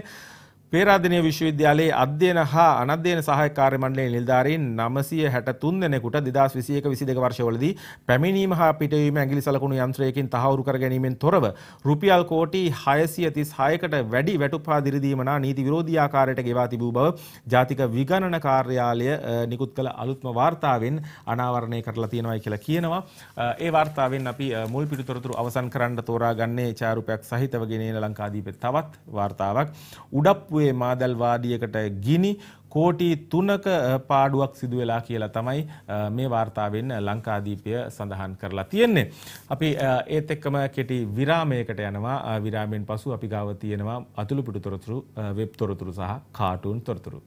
Speaker 1: පේරාධනය විශ්වවිද්‍යාලයේ අධ්‍යයන හා අනධ්‍යයන සහාය කාර්ය මණ්ඩලයේ නිලධාරීන් 963 දෙනෙකුට 2021 22 වර්ෂවලදී පැමිණීම හා පිටවීම ඇඟිලි සලකුණු යන්ත්‍රයකින් තහවුරු කර ගැනීමෙන් තොරව රුපියල් කෝටි 636කට වැඩි වැටුපා දිරිදීම නා නීති විරෝධී ආකාරයට ගෙවා තිබූ බව ජාතික විගණන කාර්යාලය නිකුත් කළ අලුත්ම වාර්තාවෙන් අනාවරණය කරලා තියෙනවායි කියලා කියනවා. ඒ වාර්තාවෙන් අපි මුල් පිටුතරතුරු අවසන් කරන්න තෝරාගන්නේ ඡායාරූපයක් සහිතව ගෙනෙන ලංකාදීපේ තවත් වාර්තාවක්. උඩප්පු කොට්ටුවේ මාදල් වාඩියකට ගිනි කෝටි 3ක පාඩුවක් සිදු වෙලා කියලා තමයි මේ වார்த்தාවෙන් ලංකාදීපය සඳහන් කරලා තියෙන්නේ. අපි ඒත් එක්කම කෙටි විරාමයකට යනවා. විරාමයෙන් පසු අපි ගාව තියෙනවා අතුළු පිටු තොරතුරු, වෙබ් තොරතුරු සහ කාටුන් තොරතුරු.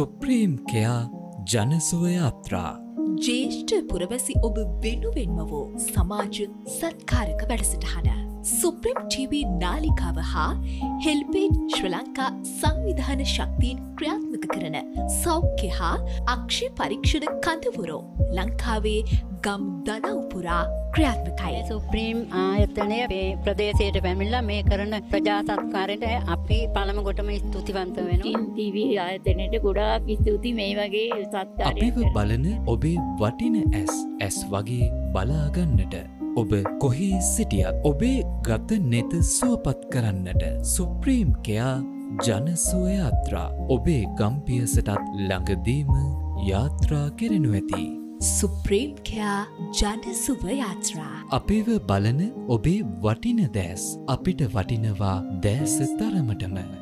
Speaker 3: සුප්‍රීම් කයා ජනසුවයාත්‍රා.
Speaker 5: ජේෂ්ඨ පුරවැසි ඔබ වෙනුවෙන්ම වෝ සමාජ සත්කාරක වැඩසටහන. සුප්‍රීම් TV නාලිකාව හා හෙල්පේට් ශ්‍ර ලංකා සංවිධාන ශක්තිීන් ක්‍රියාත්මක කරන සෞඛ්‍ය හා අක්ෂි පරීක්ෂණ කඳවුරෝ ලංකාවේ ගම් දනවපුරා ක්‍රියාත්මකයි. සුප්‍රීම් ආයතනය ප්‍රදේශයට පැමිල්ල මේ කරන ප්‍රජාතත්කාරයට අපි පළමගොටම ස්තුතිවන්ත වෙන ඉන්ටව ආයතනයට ගොඩා ස්තුති මේ වගේ සත්කාර. අපිව
Speaker 3: බලන ඔබේ වටින ඇස් ඇස් වගේ බලාගන්නට ඔබ කොහේ සිටියත් ඔබේ ගත නෙත සුවපත් කරන්නට සුප්‍රීම් කයා ජනසුවයාත්‍රා ඔබේ ගම්පියසටත් ළඟදීම යාත්‍රා කෙරෙනු ඇති.
Speaker 5: සුප්‍රීම් කයා ජනසුවයාත්‍රා.
Speaker 3: අපිව බලන ඔබේ වටින දෑස් අපිට වටිනවා දෑස තරමටම.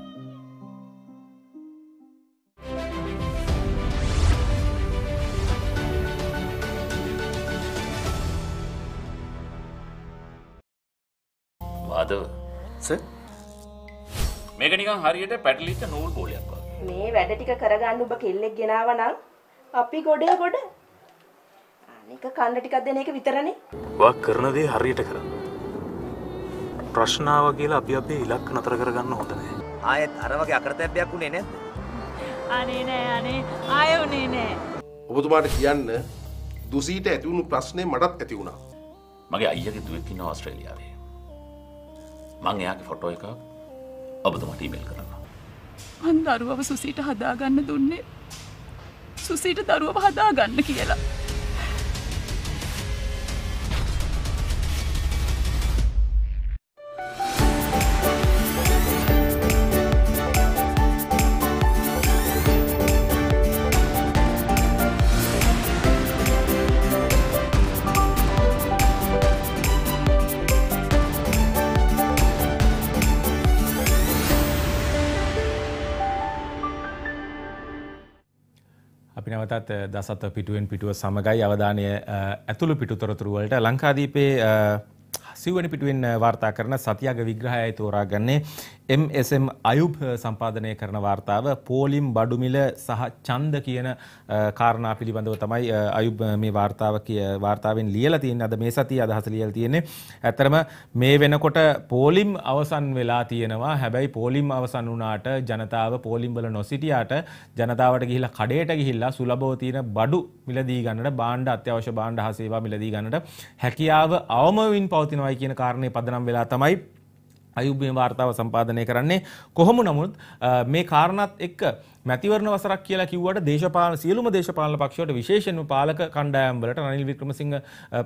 Speaker 1: හදව මේකනික හරියට පැටලිත නූල් ගෝලයක්
Speaker 5: මේ වැඩ ටික කරගන්න ඔබ කෙල්ලෙක් ගෙනාව නම් අපි ගොඩේ ගොඩ අනික කන්න ටිකක් දෙන එක විතරනේ
Speaker 2: වා කරන දේ හරියට කරන්න ප්‍රශ්නාව කියලා අපි අපේ ඉලක්ක නතර කරගන්න හොඳ
Speaker 6: නෑ ආයෙත්
Speaker 2: අර වගේ අකරතැබ්බයක් උනේ
Speaker 4: නැද්ද අනේ නෑ අනේ ආයෙ උනේ නෑ
Speaker 2: ඔබතුමාට කියන්න දුසීට ඇති වුණු ප්‍රශ්නේ මටත් ඇති වුණා
Speaker 1: මගේ අයියගේ දුවෙක් ඉන්නවා ඕස්ට්‍රේලියාවේ මං එයාගේ ෆොටෝ එකක් ඔබතුමට
Speaker 5: ඊමේල් කරන්න. මං දරුවව සුසීට හදාගන්න දුන්නේ. සුසීට දරුවව හදාගන්න කියලා.
Speaker 1: නැවතත් දසත පිටුවෙන් පිටුව සමගයි අවධානය ඇතුළු පිටුතරතුරුවලට ලංකාදීපේ සිවනි පිටුවෙන් වාර්තා කරන සතියාග විග්‍රහයයි තෝරාගන්නේ MSM අයුබ් සම්පාදනය කරන වාර්තාව පෝලිම් බඩුමිල සහ ඡන්ද කියන කාරණා පිළිබඳව තමයි අයුබ් මේ වාර්තාව වාර්තාවෙන් ලියලා තියෙන්නේ අද මේ සතිය අදහස ලියලා තියෙන්නේ. ඇත්තරම මේ වෙනකොට පෝලිම් අවසන් වෙලා තියෙනවා. හැබැයි පෝලිම් අවසන් වුණාට ජනතාව පෝලිම් වල නොසිටියාට ජනතාවට ගිහිල්ලා කඩේට ගිහිල්ලා සුලභව තියෙන බඩු මිලදී ගන්නට බාණ්ඩ අත්‍යවශ්‍ය බාණ්ඩ හා සේවා මිලදී ගන්නට හැකියාව අවම වෙමින් පවතිනවා යනවයි කියන කාරණය පදනම් වෙලා තමයි අයුබ්බේ වාර්තාව සම්පාදනය කරන්නේ කොහොම නමුත් මේ කාරණත් එක්ක මැතිවරණ වසරක් කියලා කිව්වට දේශපාලන සියලුම දේශපාලන පක්ෂවලට විශේෂයෙන්ම පාලක කණ්ඩායම් වලට රනිල් වික්‍රමසිංහ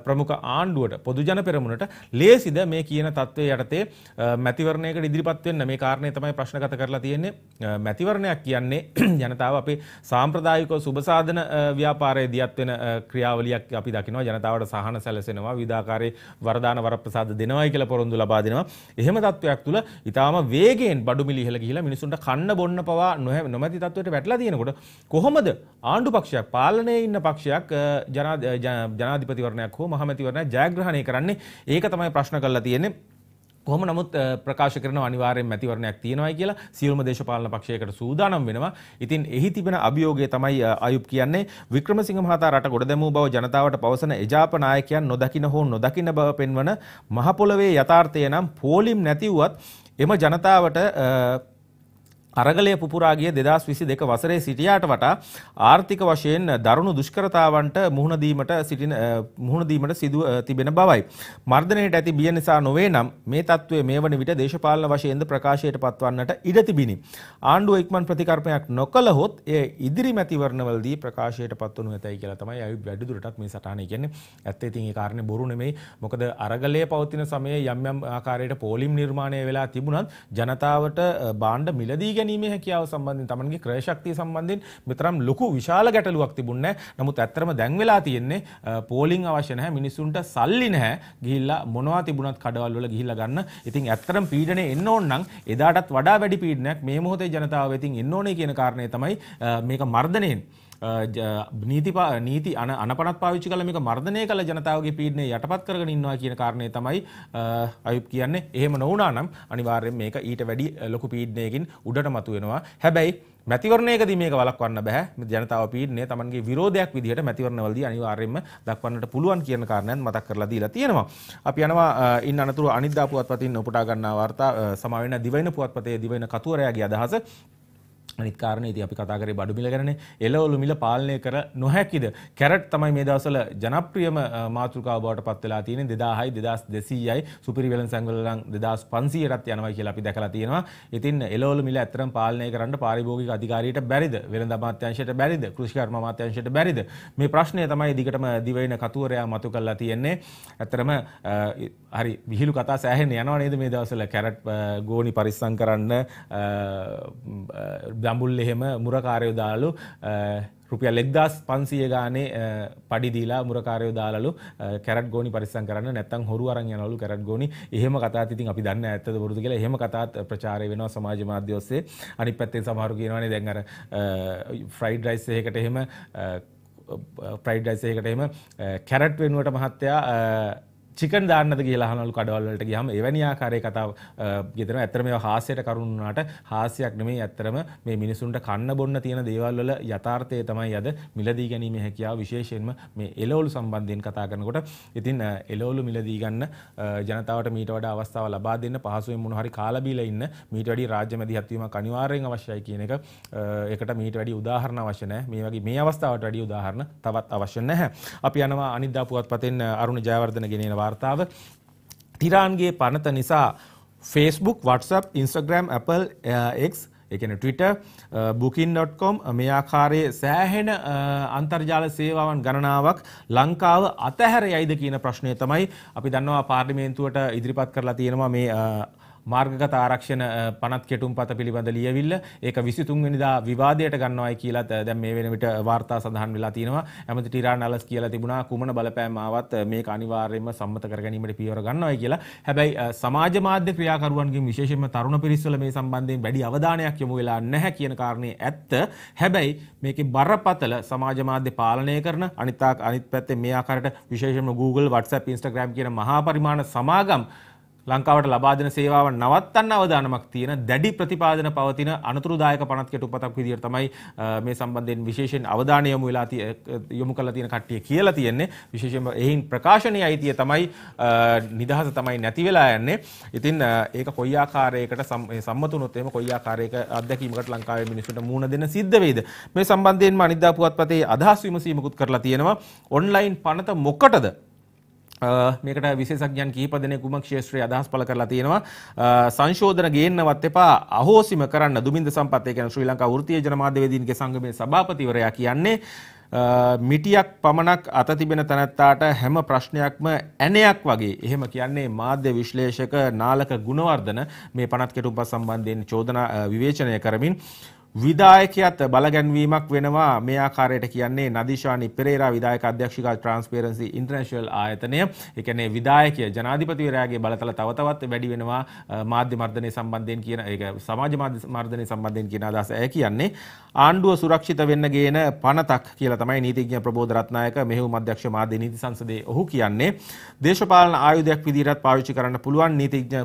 Speaker 1: ප්‍රමුඛ ආණ්ඩුවට පොදුජන පෙරමුණට ලේසිද මේ කියන தત્ත්වයේ යටතේ මැතිවරණයකට ඉදිරිපත් වෙන්න මේ කාරණේ තමයි ප්‍රශ්නගත කරලා තියෙන්නේ මැතිවරණයක් කියන්නේ ජනතාව අපේ සාම්ප්‍රදායිකව සුබසාධන ව්‍යාපාරයේදී වෙන ක්‍රියාවලියක් අපි දකිනවා ජනතාවට සහන සැලසෙනවා විවිධාකාරයේ වරදාන වරප්‍රසාද දෙනවයි කියලා පොරොන්දු ලබා දෙනවා එහෙම தત્ත්වයක් තුල ඊටාම වේගයෙන් බඩු මිලි ඉහළ ගිහිලා මිනිසුන්ට කන්න බොන්න පවා නොමැති තත්වයට වැටලා තියෙනකොට කොහොමද ආණ්ඩු පක්ෂයක් පාලනයේ ඉන්න පක්ෂයක් ජනාධිපතිවරණයක් හෝ මහමැතිවරණයක් ජයග්‍රහණය කරන්නේ ඒක තමයි ප්‍රශ්න කරලා තියෙන්නේ කොහොම නමුත් ප්‍රකාශ කරන අනිවාර්යෙන් මැතිවරණයක් තියෙනවායි කියලා සියලුම දේශපාලන පක්ෂයකට සූදානම් වෙනවා. ඉතින් එහි තිබෙන අභියෝගය තමයි අයුබ් කියන්නේ වික්‍රමසිංහ මහතා රට ගොඩ දැමූ බව ජනතාවට පවසන එජාප නායකයන් නොදකින හෝ නොදකින බව පෙන්වන මහ පොළවේ යථාර්ථය නම් පෝලිම් නැති වුවත් එම ජනතාවට අරගලය පුපුරා ගිය 2022 වසරේ සිටියාට වඩා ආර්ථික වශයෙන් දරුණු දුෂ්කරතාවන්ට මුහුණ දීමට සිටින මුහුණ දීමට සිදු තිබෙන බවයි. මර්ධනයට ඇති බිය නිසා නොවේ නම් මේ తත්වයේ මේවන විට දේශපාලන වශයෙන්ද ප්‍රකාශයට පත්වන්නට ඉඩ තිබිනි. ආණ්ඩුව ඉක්මන් ප්‍රතිකර්මයක් නොකළහොත් එය ඉදිරි මැතිවරණවලදී ප්‍රකාශයට පත්වනු ඇතයි කියලා තමයි අයුබ් වැඩිදුරටත් මේ සටහන කියන්නේ. ඇත්තට ඉතින් ඒ කාරණේ බොරු නෙමෙයි. මොකද අරගලය පවතින සමයේ යම් යම් ආකාරයට පෝලිම් නිර්මාණය වෙලා තිබුණත් ජනතාවට බාණ්ඩ මිලදී ගැනීමේ හැකියාව සම්බන්ධයෙන් Tamanගේ ක්‍රය ශක්තිය සම්බන්ධයෙන් මෙතරම් ලොකු විශාල ගැටලුවක් තිබුණේ නමුත් ඇත්තටම දැන් වෙලා තියෙන්නේ පෝලිං අවශ්‍ය නැහැ මිනිසුන්ට සල්ලි නැහැ ගිහිල්ලා මොනවා තිබුණත් කඩවල් වල ගිහිල්ලා ගන්න. ඉතින් ඇත්තටම පීඩනේ එන්න ඕන නම් එදාටත් වඩා වැඩි පීඩනයක් මේ මොහොතේ ජනතාව වෙතින් එන්න ඕනේ කියන කාරණේ තමයි මේක මර්ධනයෙන් නීති නීති අන අනපනත් පාවිච්චි කළ මේක මර්ධනය කළ ජනතාවගේ පීඩනය යටපත් කරගෙන ඉන්නවා කියන කාරණය තමයි අයුප් කියන්නේ එහෙම නොවුනා නම් අනිවාර්යෙන් මේක ඊට වැඩි ලොකු පීඩනයකින් උඩට මතුවෙනවා හැබැයි මැතිවරණයකදී මේක වළක්වන්න බෑ ජනතාව පීඩනය තමන්ගේ විරෝධයක් විදිහට මැතිවරණවලදී අනිවාර්යයෙන්ම දක්වන්නට පුළුවන් කියන කාරණයත් මතක් කරලා දීලා තියෙනවා. අපි යනවා ඉන් අනතුරු අනිද්දා පුවත්පතින් උපුටා ගන්නා වාර්තා සමා වෙන දිවයින පුවත්පතේ දිවයින කතුවරයාගේ අදහස නිකාරණ ති අපි කතාකර බඩු මිල කරන එලවලු මිල පාලනය කර නොහැකිද කැරට් තමයි මේ දවසල ජනප්‍රියම මාතෘකා බවට පත්වෙලා තියෙන දෙදාහයි දෙදස් දෙසීයයි සුපිරිවෙලන් සංගලන් දෙදස් පන්සීරත් යනවයි කියලා අපි දැකලා තියෙනවා ඉතින් එලවලු මිල ඇතරම් පාලනය කරන්න පාරිභෝගික අධිකාරියට බැරිද වෙළඳ අමාත්‍යංශයට බැරිද කෘෂිකර්ම අමාත්‍යංශයට බැරිද මේ ප්‍රශ්නය තමයි දිගටම දිවයින කතුවරයා මතු කරලා තියෙන්නේ ඇත්තරම හරි විහිළු කතා සෑහෙන යනවා නේද මේ දවසල කැරට් ගෝනි පරිස්සම් කරන්න දඹුල් එහෙම මුරකාරයෝ දාලු රුපියල් 1500 ගානේ පඩි දීලා මුරකාරයෝ දාලලු කැරට් ගෝනි පරිස්සම් කරන්න නැත්නම් හොරු අරන් යනවලු කැරට් ගෝනි. එහෙම කතාත් ඉතින් අපි දන්නේ ඇත්තද බොරුද කියලා. එහෙම කතාත් ප්‍රචාරය වෙනවා සමාජ මාධ්‍ය ඔස්සේ. අනිත් පැත්තෙන් සමහරු කියනවානේ දැන් අර ෆ්‍රයිඩ් රයිස් එකකට එහෙම ෆ්‍රයිඩ් රයිස් එකකට එහෙම කැරට් වෙනුවට මහත්තයා චිකන් දාන්නද කියලා හනලු කඩවල්ලට ගියහම එවැනි ආකාරයේ කතාව ගෙදෙනවා. ඇත්තටම ඒවා හාස්‍යයට කරුණාට හාස්‍යයක් නෙමෙයි. ඇත්තටම මේ මිනිසුන්ට කන්න බොන්න තියෙන දේවල් වල යථාර්ථය තමයි අද මිලදී ගැනීම හැකියාව විශේෂයෙන්ම මේ එළවලු සම්බන්ධයෙන් කතා කරනකොට ඉතින් එළවලු මිලදී ගන්න ජනතාවට මීට වඩා අවස්ථාව ලබා දෙන්න පහසුවෙන් මොන හරි කාලා බීලා ඉන්න මීට වැඩි රාජ්‍ය මැදිහත් වීමක් අනිවාර්යෙන් අවශ්‍යයි කියන එක ඒකට මීට වැඩි උදාහරණ අවශ්‍ය නැහැ. මේ වගේ මේ අවස්ථාවට වැඩි උදාහරණ තවත් අවශ්‍ය නැහැ. අපි යනවා අනිද්දා පුවත්පතෙන් අරුණ ජයවර්ධන ගෙනෙනවා වාර්තාව තිරාන්ගේ පනත නිසා ෆස්බුක් WhatsApp ඉන්ස්ටග්‍රම් Apple එක් eh, එකන Twitter බුකින්.කොම් eh, eh, මේ ආකාරයේ සෑහෙන අන්තර්ජාල සේවාවන් ගණනාවක් ලංකාව අතහැර යයිද කියන ප්‍රශ්නය තමයි අපි දන්නවා පාර්ලිමේන්තුවට ඉදිරිපත් කරලා තියෙනවා මේ මාර්ගගත ආරක්ෂණ පනත් කෙටුම් පත පිළිබඳ ලියවිල්ල ඒක විසිතුන්වනිදා විවාදයට ගන්නවායි කියලත් දැන් මේ වෙනවිට වාර්තා සඳහන් වෙලා තියෙනවා ඇමති ටිරා නලස් කියලා තිබුණා කුමන බලපෑම් ආවත් මේක අනිවාර්යයෙන්ම සම්මත කර ගැනීමට පියවර ගන්නවායි කියලා හැබැයි සමාජ මාධ්‍ය ක්‍රියාකරුවන්ගෙන් විශේෂයෙන්ම තරුණ පිරිස්වල මේ සම්බන්ධයෙන් වැඩි අවධානයක් යොමු වෙලා නැහැ කියන කාරණේ ඇත්ත හැබැයි මේකේ බරපතල සමාජ මාධ්‍ය පාලනය කරන අනිත් අනිත් පැත්තේ මේ ආකාරයට විශේෂයෙන්ම Google WhatsApp Instagram කියන මහා පරිමාණ සමාගම් ලංකාවට ලබාදන සේවාව නවත්තන්න අවධානමක් තියෙන දැඩි ප්‍රතිපාදන පවතින අනතුරුදායක පනත්කට උපතක් විදිහට තමයි මේ සම්බන්ධයෙන් විශේෂයෙන් අවධානය යොමු වෙලා යොමු කරලා තියෙන කට්ටිය කියලා තියෙන්නේ විශේෂයෙන්ම එහින් ප්‍රකාශනයේ අයිතිය තමයි නිදහස තමයි නැති වෙලා යන්නේ. ඉතින් ඒක කොයි ආකාරයකට සම්මත වුණොත් එහෙම කොයි ආකාරයක අත්දැකීමකට ලංකාවේ මිනිස්සුන්ට මුහුණ දෙන්න සිද්ධ වෙයිද? මේ සම්බන්ධයෙන්ම අනිද්දා පුවත්පතේ අදහස් විමසීමකුත් කරලා තියෙනවා. ඔන්ලයින් පනත මොකටද මේකට විශේෂඥයන් කිහිප දෙනෙකුම ක්ෂේත්‍රයේ අදහස් පළ කරලා තියෙනවා සංශෝධන ගේන්නවත් එපා අහෝසිම කරන්න දුමින්ද සම්පත් ඒ කියන්නේ ශ්‍රී ලංකා වෘත්තීය ජනමාධ්‍ය වේදීන්ගේ සංගමේ සභාපතිවරයා කියන්නේ මිටියක් පමණක් අත තිබෙන තැනැත්තාට හැම ප්‍රශ්නයක්ම ඇනයක් වගේ එහෙම කියන්නේ මාධ්‍ය විශ්ලේෂක නාලක ගුණවර්ධන මේ පනත් කෙටුම්පත් සම්බන්ධයෙන් චෝදනා විවේචනය කරමින් විදායකයත් බලගැන්වීමක් වෙනවා මේ ආකාරයට කියන්නේ නදීශානි පෙරේරා විදායක අධ්‍යක්ෂිකා ට්‍රාන්ස්පරන්සි ඉන්ටර්නැෂනල් ආයතනය. ඒ කියන්නේ විදායකය ජනාධිපතිවරයාගේ බලතල තව තවත් වැඩි වෙනවා මාධ්‍ය මර්ධනය සම්බන්ධයෙන් කියන ඒක සමාජ මාධ්‍ය මර්ධනය සම්බන්ධයෙන් කියන අදහස. ඒ කියන්නේ ආණ්ඩුව සුරක්ෂිත වෙන්න ගේන පනතක් කියලා තමයි නීතිඥ ප්‍රබෝධ රත්නායක මෙහෙයුම් අධ්‍යක්ෂ මාධ්‍ය නීති සංසදයේ ඔහු කියන්නේ. දේශපාලන ආයුධයක් විදිහට පාවිච්චි කරන්න පුළුවන් නීතිඥ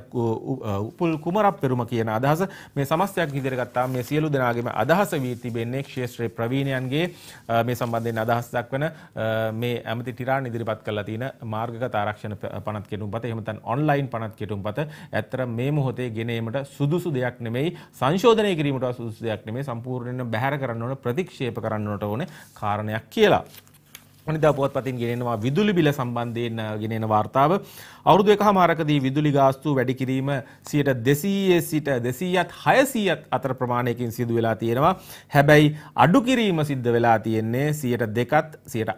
Speaker 1: උපුල් කුමරප්පෙරුම කියන අදහස මේ සමස්තයක් විදිහට ගත්තාම මේ සියලු දෙනාගේ වගේම අදහස වී තිබෙන්නේ ක්ෂේත්‍රයේ ප්‍රවීණයන්ගේ මේ සම්බන්ධයෙන් අදහස් දක්වන මේ ඇමති ටිරාන් ඉදිරිපත් කළා තියෙන මාර්ගගත ආරක්ෂණ පනත් කෙටුම්පත එහෙම නැත්නම් ඔන්ලයින් පනත් කෙටුම්පත ඇත්තට මේ මොහොතේ ගෙන ඒමට සුදුසු දෙයක් නෙමෙයි සංශෝධනය කිරීමට සුදුසු දෙයක් නෙමෙයි සම්පූර්ණයෙන් බැහැර කරන්න ඕන ප්‍රතික්ෂේප කරන්න ඕන කාරණයක් කියලා නිදා පුවත්පතින් ගෙනෙනවා විදුලි බිල සම්බන්ධයෙන් ගෙනෙන වාර්තාව අවුරුදු එකහමාරකදී විදුලි ගාස්තු වැඩි කිරීම 200 සිට 200ත් 600ත් අතර ප්‍රමාණයකින් සිදු වෙලා තියෙනවා හැබැයි අඩු කිරීම සිද්ධ වෙලා තියෙන්නේ 2%ත් 8%ත්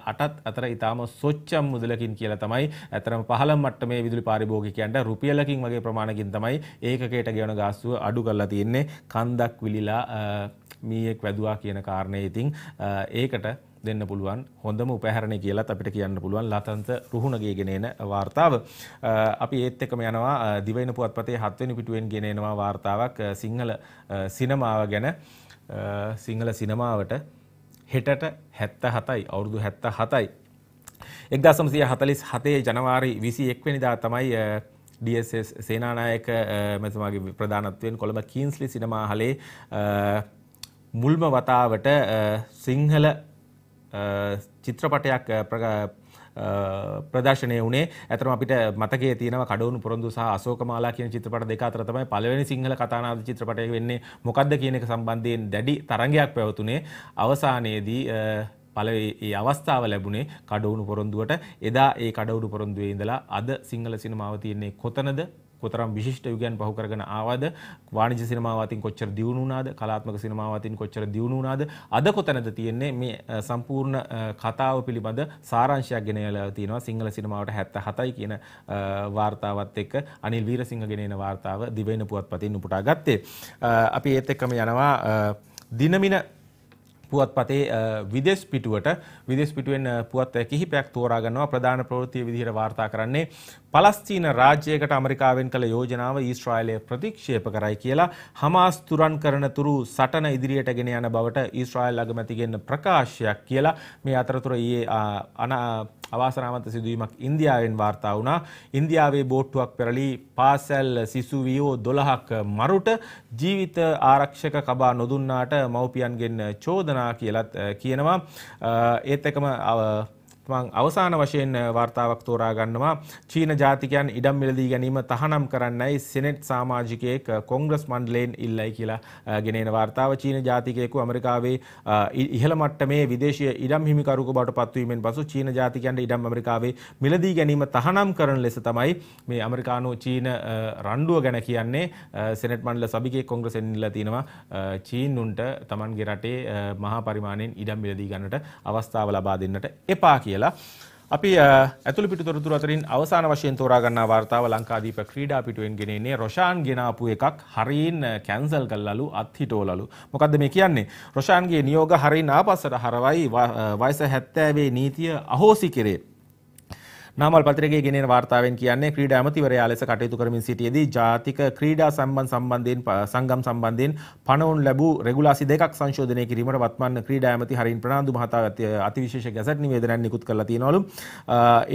Speaker 1: අතර ඊටාම සොච්චම් මුදලකින් කියලා තමයි අතරම පහළම මට්ටමේ විදුලි පාරිභෝගිකයන්ට රුපියලකින් වගේ ප්‍රමාණකින් තමයි ඒකකයට ගෙවන ගාස්තුව අඩු කරලා තියෙන්නේ කන්දක් විලිලා මීයක් වැදුවා කියන කාරණේ ඉතින් ඒකට දෙන්න පුළුවන් හොඳම උපහැරණය කියලත් අපිට කියන්න පුළුවන් ලතන්ත රුහුණගේ ගෙනෙන වාර්තාව. අපි ඒත් එකම යනවා දිවයින පුවත්පතේ හත්වෙනි පිටුවෙන් ගෙනෙනවා වාර්තාවක් සිංහල සිනමාව ගැන සිංහල සිනමාවට හෙටට හැත්ත හතයි අවුරුදු හැත්ත හතයි. එක්දසම්සිය හතලිස් හතේ ජනවාරි විසි එක්වනිදා තමයි DSS සේනානායක මෙතුමාගේ ප්‍රධානත්වයෙන් කොළඹ කීන්ස්ලි සිනමාහලේ මුල්ම වතාවට සිංහල චිත්‍රපටයක් ප්‍රදර්ශනය වනේ ඇතරම අපිට මතක තියන කඩවු පොරොන්දු සහ අසෝකමාලා කියන චිත්‍රපට දෙක අතර තමයි පළවෙනි සිංහල කතානාද චිත්‍රපටය වෙන්නේ මොකක්ද කියන එක සම්බන්ධයෙන් දැඩි තරංගයක් පැවතුනේ අවසානයේදී පලවේ අවස්ථාව ලැබුණේ කඩවුණු පොරොන්දුවට එදා ඒ කඩවුඩු පොරොන්දුවේ ඉඳලා අද සිංහල සිනමාව තියන්නේ කොතනද කොතරම් විශිෂ්ට යුගයන් පහු කරගෙන ආවද වාණිජ සිනමාව අතින් කොච්චර දියුණු වුණාද කලාත්මක සිනමාව අතින් කොච්චර දියුණු වුණාද අද කොතැනද තියෙන්නේ මේ සම්පූර්ණ කතාව පිළිබඳ සාරාංශයක් ගෙනයලා තියෙනවා සිංහල සිනමාවට 77යි කියන වார்த்தාවත් එක්ක අනිල් වීරසිංහ ගෙනෙන වார்த்தාව දිවයින පුවත්පතින් උපුටා ගත්තේ අපි ඒත් එක්කම යනවා දිනමින පුවත්පතේ විදෙස් පිටුවට විදෙස් පිටුවෙන් පුවත් කිහිපයක් තෝරාගන්නවා ප්‍රධාන ප්‍රවෘත්ති විදිහට වාර්තා කරන්නේ පලස්තීන රාජ්‍යයකට ඇමරිකාවෙන් කළ යෝජනාව ඊශ්‍රායලය ප්‍රතික්ෂේප කරයි කියලා හමාස් තුරන් කරන තුරු සටන ඉදිරියට ගෙන යන බවට ඊශ්‍රායල් අගමැතිගෙන් ප්‍රකාශයක් කියලා මේ අතරතුර ඊයේ අන අවාසනාවන්ත සිදුවීමක් ඉන්දියාවෙන් වාර්තා වුණා. ඉන්දියාවේ බෝට්ටුවක් පෙරළි පාසැල් සිසු වියෝ 12ක් මරුට ජීවිත ආරක්ෂක කබා නොදුන්නාට මව්පියන්ගෙන් චෝදනා කියලා කියනවා ඒත් එකම මං අවසාන වශයෙන් වාර්තාවක් තෝරා ගන්නවා චීන ජාතිකයන් ඉඩම් මිලදී ගැනීම තහනම් කරන්නයි සෙනෙට් සාමාජිකයෙක් කොංග්‍රස් මණ්ඩලයෙන් ඉල්ලයි කියලා ගෙනෙන වාර්තාව චීන ජාතිකයෙකු ඇමරිකාවේ ඉහළ මට්ටමේ විදේශීය ඉඩම් හිමිකරුකු බවට පත්වීමෙන් පසු චීන ජාතිකයන්ට ඉඩම් ඇමරිකාවේ මිලදී ගැනීම තහනම් කරන ලෙස තමයි මේ ඇමරිකානු චීන රණ්ඩුව ගැන කියන්නේ සෙනෙට් මණ්ඩල සභිකයෙක් කොංග්‍රසෙන් ඉල්ලලා තිනවා චීනුන්ට තමන්ගේ රටේ මහා පරිමාණයෙන් ඉඩම් මිලදී ගන්නට අවස්ථාව ලබා දෙන්නට එපා කියලා කියලා. අපි ඇතුළ පිටතොරතුරු අතරින් අවසාන වශයෙන් තෝරා ගන්නා වර්තාව ලංකාදීප ක්‍රීඩා පිටුවෙන් ගෙනෙන්නේ රොෂාන් ගෙනාපු එකක් හරින් කැන්සල් කළලු අත්හිටෝලලු. මොකද්ද මේ කියන්නේ? රොෂාන්ගේ නියෝග හරින් ආපස්සට හරවයි වයස 70 නීතිය අහෝසි කෙරේ. නාමල් පත්‍රිකයේ ගෙනෙන වාර්තාවෙන් කියන්නේ ක්‍රීඩා ඇමතිවරයා ලෙස කටයුතු කරමින් සිටියේදී ජාතික ක්‍රීඩා සම්බන්ධ සම්බන්ධයෙන් සංගම් සම්බන්ධයෙන් පනවුන් ලැබූ රෙගුලාසි දෙකක් සංශෝධනය කිරීමට වත්මන් ක්‍රීඩා ඇමති හරින් ප්‍රනාන්දු මහතා අතිවිශේෂ ගැසට් නිවේදනයක් නිකුත් කරලා තියෙනවලු.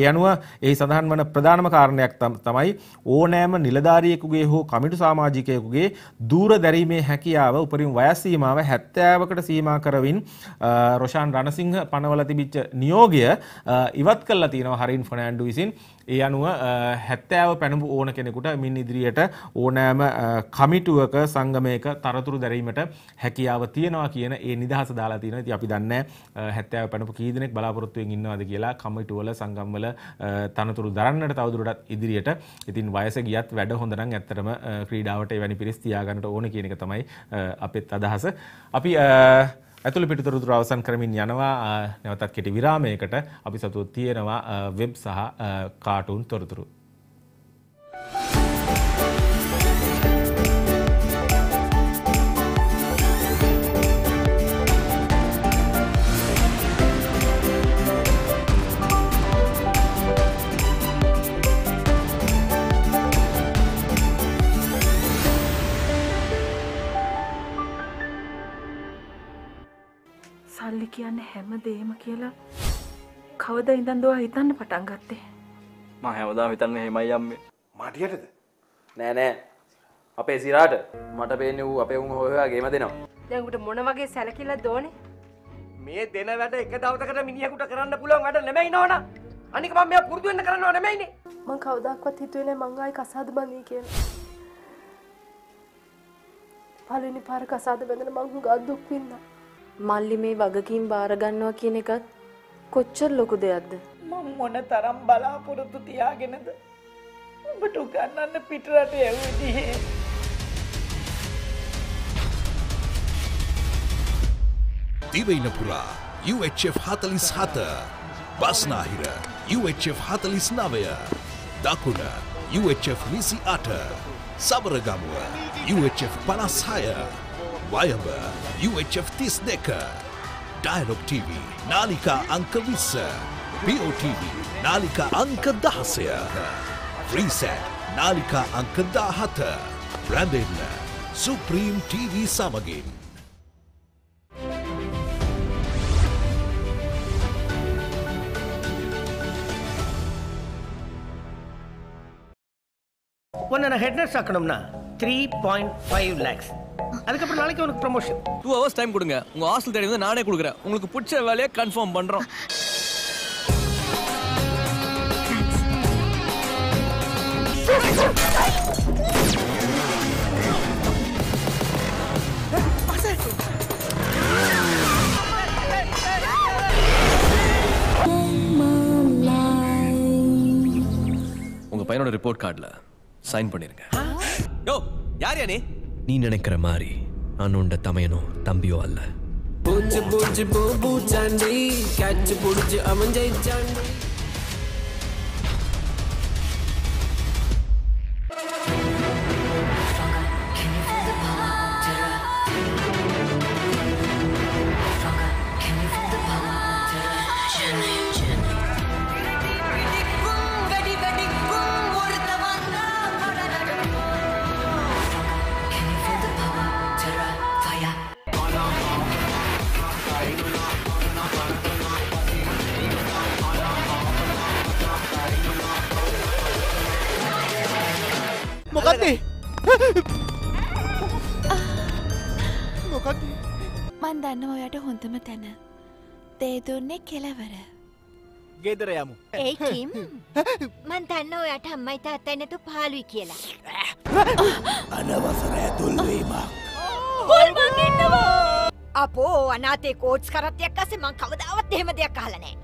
Speaker 1: ඒ අනුව එහි සඳහන් වන ප්‍රධානම කාරණයක් තමයි ඕනෑම නිලධාරියෙකුගේ හෝ කමිටු සමාජිකයෙකුගේ දූර දැරීමේ හැකියාව උපරිම වයස් සීමාව 70කට සීමා කරමින් රොෂාන් රණසිංහ පනවලා තිබිච්ච නියෝගය ඉවත් කළා තියෙනවා හරින් ෆොන ආණ්ඩු විසින් ඒ අනුව හැත්තෑව පැනපු ඕන කෙනෙකුට මින් ඉදිරියට ඕනෑම කමිටුවක සංගමයක තරතුරු දැරීමට හැකියාව තියෙනවා කියන ඒ නිදහස දාලා තියෙන ඉතින් අපි දන්නේ හැත්තෑව පැනපු කී දෙනෙක් බලාපොරොත්තුෙන් ඉන්නවද කියලා කමිටුවල සංගම්වල තනතුරු දරන්නට තවදුරටත් ඉදිරියට ඉතින් වයස ගියත් වැඩ හොඳ නම් ඇත්තටම ක්‍රීඩාවට එවැනි පිරිස් තියාගන්නට ඕන කියන එක තමයි අපෙත් අදහස අපි ඇතුළ පිටතුරුතුර අවසන් කරමින් යනවා නැවතත් කෙටි විරාමයකට අපි සතුව තියෙනවා වෙබ් සහ කාටුන් තොරතුරු.
Speaker 5: කියන්න හැම දේම කියලා කවද ඉඳන් දවා හිතන්න පටන් ගත්තේ
Speaker 6: ම හැමදා හිතන්න හෙමයි යම්ම
Speaker 3: මටියටද නෑනෑ අපේ සිරාට මට පේන වූ අපේ උම හොයා ගේම දෙනවා
Speaker 5: දැකුට මොන වගේ සැලකිල්ල දෝන මේ දෙන වැට එක දවතකට මිනිියකුට කරන්න පුළුවන් අට නෙමයි නොන අනික මම මෙයා පුරදුවෙන්න කරනවා නෙමයිනේ මං කවදක්වත් හිතුවනේ මංගයි කසාද බඳී කියලා පලනි පාර කසාද බැඳන මංහු ගත් දුක් වින්නා මල්ලි මේ වගකීම් බාරගන්නවා කියන එකත් කොච්චර ලොකු දෙයක්ද.
Speaker 3: මං මොන තරම් බලාපොරොත්තු තියාගෙනද. ඔබට උගන්නන්න පිටරට ඇවදිහේ.
Speaker 4: දිවයින පුරා UHF හතලිස් හත බස්නාහිර UHF හතලිස් නවය දකුණ UHF විසි අට සබරගමුව UHF පනස් හය Wayaba, UHF Tisneka, Dialog TV, Nalika Anka Visa, BOTV, Nalika Anka Dahasya, Freesat, Nalika Anka Dahata, Branded Supreme TV Samagin. ஒன்று நான் ஹெட்னஸ் ஆக்கணும்னா த்ரீ பாயிண்ட் ஃபைவ் லேக்ஸ் அதுக்கப்புறம் நாளைக்கு
Speaker 3: உனக்கு ப்ரமோஷன் டூ ஹவர்ஸ் டைம் கொடுங்க உங்க ஹாஸ்டல் தேடி வந்து நானே கொடுக்குறேன் உங்களுக்கு பிடிச்ச வேலையை கன்ஃபார்ம் பண்றோம் உங்க பையனோட ரிப்போர்ட் கார்டில் சைன் பண்ணிருங்க யோ யார் யா நீ நீ நினைக்கிற மாதிரி நான் உண்ட தமையனோ தம்பியோ அல்ல பூச்சு பூச்சு பூ பூச்சாண்டி கேட்சு பிடிச்சு அவன் ஜெயிச்சாண்டி
Speaker 5: මොකක්ද? මොකක්ද? මන් දන්නවා ඔයාට හොඳම තැන. තේ දුන්නේ කෙලවර.
Speaker 6: ගෙදර යමු. ඒ
Speaker 5: කිම්. මන් දන්නවා ඔයාට අම්මයි තාත්තයි නැතු
Speaker 3: පහළුයි කියලා. අනවසර
Speaker 6: ඇතුල් වීමක්.
Speaker 3: හොල්මන්
Speaker 5: ඉන්නවා. අපෝ අනාතේ කෝච් කරත්තයක් අස්සේ මං කවදාවත් එහෙම දෙයක් අහලා නැහැ.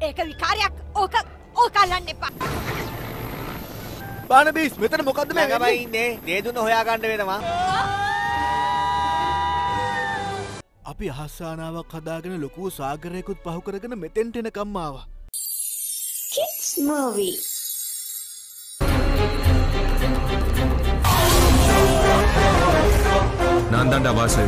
Speaker 5: ඒක විකාරයක්. ඕක ඕක අල්ලන්න එපා.
Speaker 4: පානබීස් මෙතන මොකක්ද මේ ළඟම ඉන්නේ දේදුන හොයාගන්න වෙනවා
Speaker 2: අපි අහස්සානාවක් හදාගෙන ලොකු සාගරයකුත් පහු කරගෙන මෙතෙන්ට එන කම්මාව කිස් මූවී
Speaker 1: නන්දන්ඩ වාසය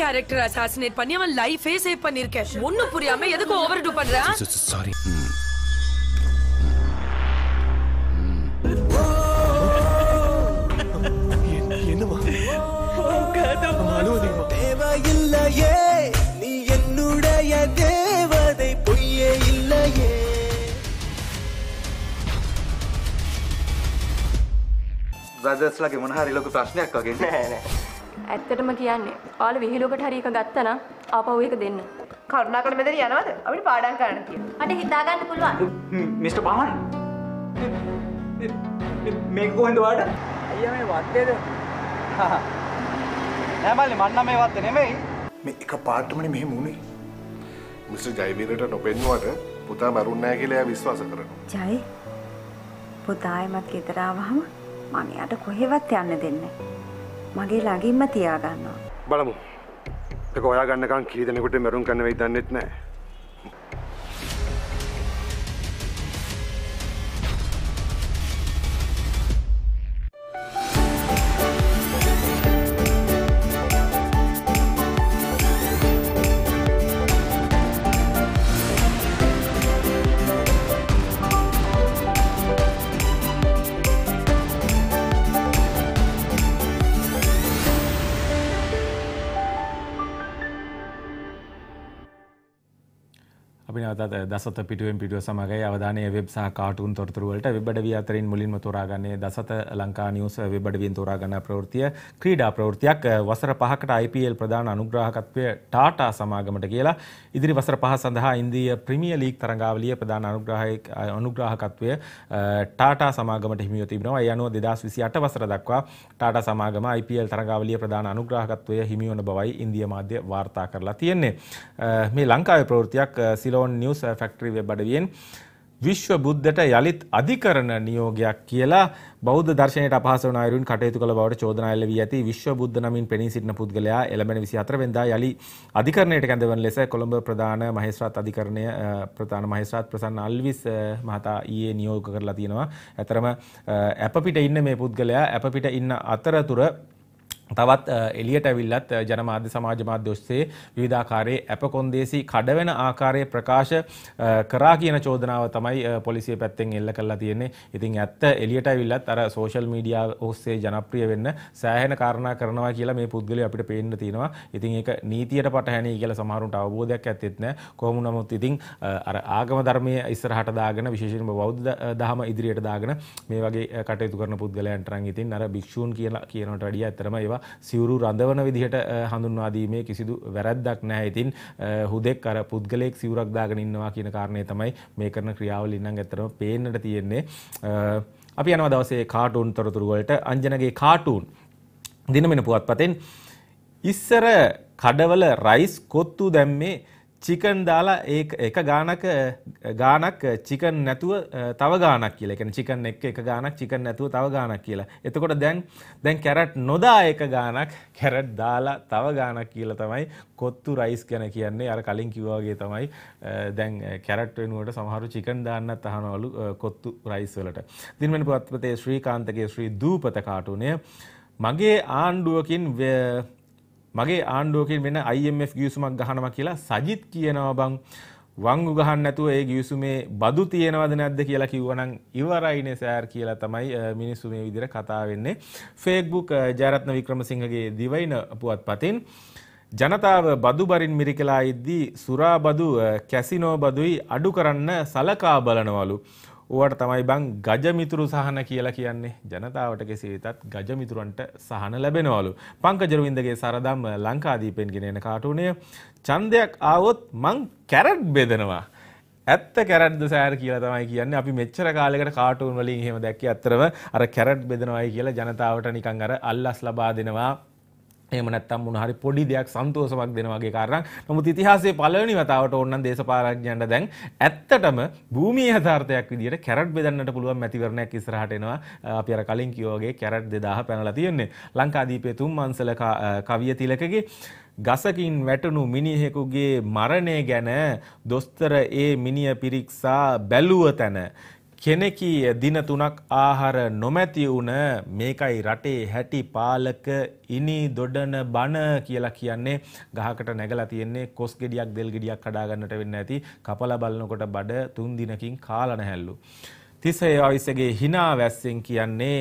Speaker 3: கேரக்டர் அசாசினேட்
Speaker 5: பண்ணி அவன் லைஃபே சேவ் பண்ணிருக்கேன் ஒண்ணு புரியாம எதுக்கு ஓவர் டூ பண்ற சாரி என்னமா
Speaker 4: தேவையில்லையே நீ பொய்யே இல்லையே
Speaker 2: Zaraz lagi
Speaker 5: ඇත්තටම කියන්නේ ඔයාලා විහිළුවකට හරි එක ගත්තා නම් ආපහු ඒක දෙන්න. කරුණාකර මෙතන යනවද? අපිට පාඩම් කරන්න කියලා. මට හිතා ගන්න පුළුවන්.
Speaker 3: මිස්ටර් පහන්. මේක කොහෙන්ද ඔයාලට? අයියා මේ වත්තේද? නෑ මල්ලි මන්න මේ වත්තේ නෙමෙයි.
Speaker 2: මේ එක පාටමනේ මෙහෙම වුනේ. මිස්ටර් ජයවීරට නොපෙන්නුවට පුතා මරුන්නේ නැහැ කියලා එයා විශ්වාස
Speaker 5: කරනවා. ජය පුතායමත් ගෙදර ආවහම මම එයාට කොහෙවත් යන්න දෙන්නේ නැහැ. මගේ ළඟින්ම තියාගන්නවා.
Speaker 2: බලමු. ඒක හොයාගන්නකම් කී දෙනෙකුට මරුම් කන්න වෙයිද දන්නෙත් නැහැ.
Speaker 1: දසත පිටුවෙන් පිටුව සමග අවධානය වෙබ් සහ කාටුන් තොරතුරුවලට වෙබ්බඩවිය අතරින් මුලින්ම තෝරාගන්නේ දසත ලංකා නිවස් වෙබ්බඩවියෙන් තෝරාගන්නා ප්‍රවෘත්තිය ක්‍රීඩා ප්‍රවෘත්තියක් වසර පහකට IPL ප්‍රධාන අනුග්‍රාහකත්වය ටාටා සමාගමට කියලා ඉදිරි වසර පහ සඳහා ඉන්දීය ප්‍රීමියර් ලීග් තරඟාවලිය ප්‍රධාන අනුග්‍රාහක අනුග්‍රාහකත්වය ටාටා සමාගමට හිමිව තිබෙනවා. ඒ අනුව 2028 වසර දක්වා ටාටා සමාගම IPL තරඟාවලිය ප්‍රධාන අනුග්‍රාහකත්වය හිමිවන බවයි ඉන්දිය මාධ්‍ය වාර්තා කරලා තියෙන්නේ. මේ ලංකාවේ ප්‍රවෘත්තියක් සිලෝන් නිවස් න්ියස් ෆැක්ටරි වෙබ් අඩවියෙන් විශ්ව බුද්ධට යළිත් අධිකරණ නියෝගයක් කියලා බෞද්ධ දර්ශනයට අපහාස වන අයුරින් කටයුතු කළ බවට චෝදනා එල්ල වී ඇති විශ්ව බුද්ධ නමින් පෙනී සිටින පුද්ගලයා එළඹෙන 24 වෙනිදා යලි අධිකරණයට කැඳවන ලෙස කොළඹ ප්‍රධාන මහේස්ත්‍රාත් අධිකරණය ප්‍රධාන මහේස්ත්‍රාත් ප්‍රසන්න අල්විස් මහතා ඊයේ නියෝග කරලා තියෙනවා. ඇතරම අප පිට ඉන්න මේ පුද්ගලයා අප පිට ඉන්න අතරතුර තවත් එලියට ඇවිල්ලත් ජනමාධ්‍ය සමාජ මාධ්‍ය ඔස්සේ විවිධාකාරයේ ඇප කොන්දේසි කඩවෙන ආකාරයේ ප්‍රකාශ කරා කියන චෝදනාව තමයි පොලිසිය පැත්තෙන් එල්ල කරලා තියෙන්නේ. ඉතින් ඇත්ත එලියට ඇවිල්ලත් අර සෝෂල් මීඩියා ඔස්සේ ජනප්‍රිය වෙන්න සෑහෙන කාරණා කරනවා කියලා මේ පුද්ගලයා අපිට පේන්න තියෙනවා. ඉතින් ඒක නීතියට පටහැනි කියලා සමහරුන්ට අවබෝධයක් ඇත්තෙත් නැහැ. කොහොම නමුත් ඉතින් අර ආගම ධර්මයේ ඉස්සරහට දාගෙන විශේෂයෙන්ම බෞද්ධ දහම ඉදිරියට දාගෙන මේ වගේ කටයුතු කරන පුද්ගලයන්ට නම් ඉතින් අර භික්ෂූන් කියලා කියනට වැඩිය ඇත්තටම ඒවා කරලා සිවුරු රඳවන විදිහට හඳුන්වාදීමේ කිසිදු වැරැද්දක් නැහැ. ඉතින් හුදෙක් අර පුද්ගලයෙක් සිවුරක් දාගෙන ඉන්නවා කියන කාරණේ තමයි මේ කරන ක්‍රියාවලින් නම් ඇත්තටම පේන්නට තියෙන්නේ. අපි යනවා දවසේ කාටුන් තොරතුරු වලට අංජනගේ කාටුන් දිනමින පුවත්පතෙන් ඉස්සර කඩවල රයිස් කොත්තු දැම්මේ චිකන් දාලා ඒ එක ගානක ගානක් චිකන් නැතුව තව ගානක් කියලා. ඒ කියන්නේ චිකන් එක එක ගානක් චිකන් නැතුව තව ගානක් කියලා. එතකොට දැන් දැන් කැරට් නොදා එක ගානක් කැරට් දාලා තව ගානක් කියලා තමයි කොත්තු රයිස් ගැන කියන්නේ. අර කලින් කිව්වා වගේ තමයි දැන් කැරට් වෙනුවට සමහරු චිකන් දාන්නත් අහනවලු කොත්තු රයිස් වලට. දිනමණි පුවත්පතේ ශ්‍රීකාන්තගේ ශ්‍රී දූපත කාටුනය මගේ ආණ්ඩුවකින් මගේ ආණ්ඩුවකින් වෙන IMF ගිවිසුමක් ගහනවා කියලා සජිත් කියනවා බං වංගු ගහන්න නැතුව ඒ ගිවිසුමේ බදු තියෙනවද නැද්ද කියලා කිව්වනම් ඉවරයිනේ සෑර් කියලා තමයි මිනිස්සු මේ විදිහට කතා වෙන්නේ Facebook ජයරත්න වික්‍රමසිංහගේ දිවයින පුවත්පතින් ජනතාව බදු බරින් මිරිකලා ඉද්දී සුරා බදු කැසිනෝ බදුයි අඩු කරන්න සලකා බලනවලු ඕවට තමයි බං ගජමිතුරු සහන කියලා කියන්නේ ජනතාවට කෙසේ වෙතත් ගජමිතුරන්ට සහන ලැබෙනවලු. පංකජරුවින්දගේ සරදම් ලංකාදීපෙන් ගෙන එන කාටුනය ඡන්දයක් ආවොත් මං කැරට් බෙදනවා. ඇත්ත කැරට්ද සෑර් කියලා තමයි කියන්නේ අපි මෙච්චර කාලෙකට කාටුන් වලින් එහෙම දැක්කේ අත්‍තරම අර කැරට් බෙදනවායි කියලා ජනතාවට නිකන් අර අල්ලස් ලබා දෙනවා එම නැත්තම් මොනහරි පොඩි දෙයක් සන්තෝෂමක් දෙන වගේ කාරණා. නමුත් ඉතිහාසයේ පළවෙනි වතාවට ඕනනම් දේශපාලඥයන්ට දැන් ඇත්තටම භූමියේ යථාර්ථයක් විදිහට කැරට් බෙදන්නට පුළුවන් මැතිවරණයක් ඉස්සරහට එනවා. අපි අර කලින් කිව්වා වගේ කැරට් 2000 පැනලා තියෙන්නේ. ලංකාදීපයේ තුන් මංසල කවිය තිලකගේ ගසකින් වැටුණු මිනිහෙකුගේ මරණය ගැන දොස්තර ඒ මිනිය පිරික්සා බැලුව තැන කෙනෙකී දින තුනක් ආහාර නොමැති වුණ මේකයි රටේ හැටි පාලක ඉනි දොඩන බණ කියලා කියන්නේ ගහකට නැගලා තියෙන්නේ කොස් ගෙඩියක් දෙල් ගෙඩියක් කඩා ගන්නට වෙන්න ඇති කපලා බලනකොට බඩ තුන් දිනකින් කාලා නැහැලු තිස්ස ඒවා විසගේ hina වැස්සෙන් කියන්නේ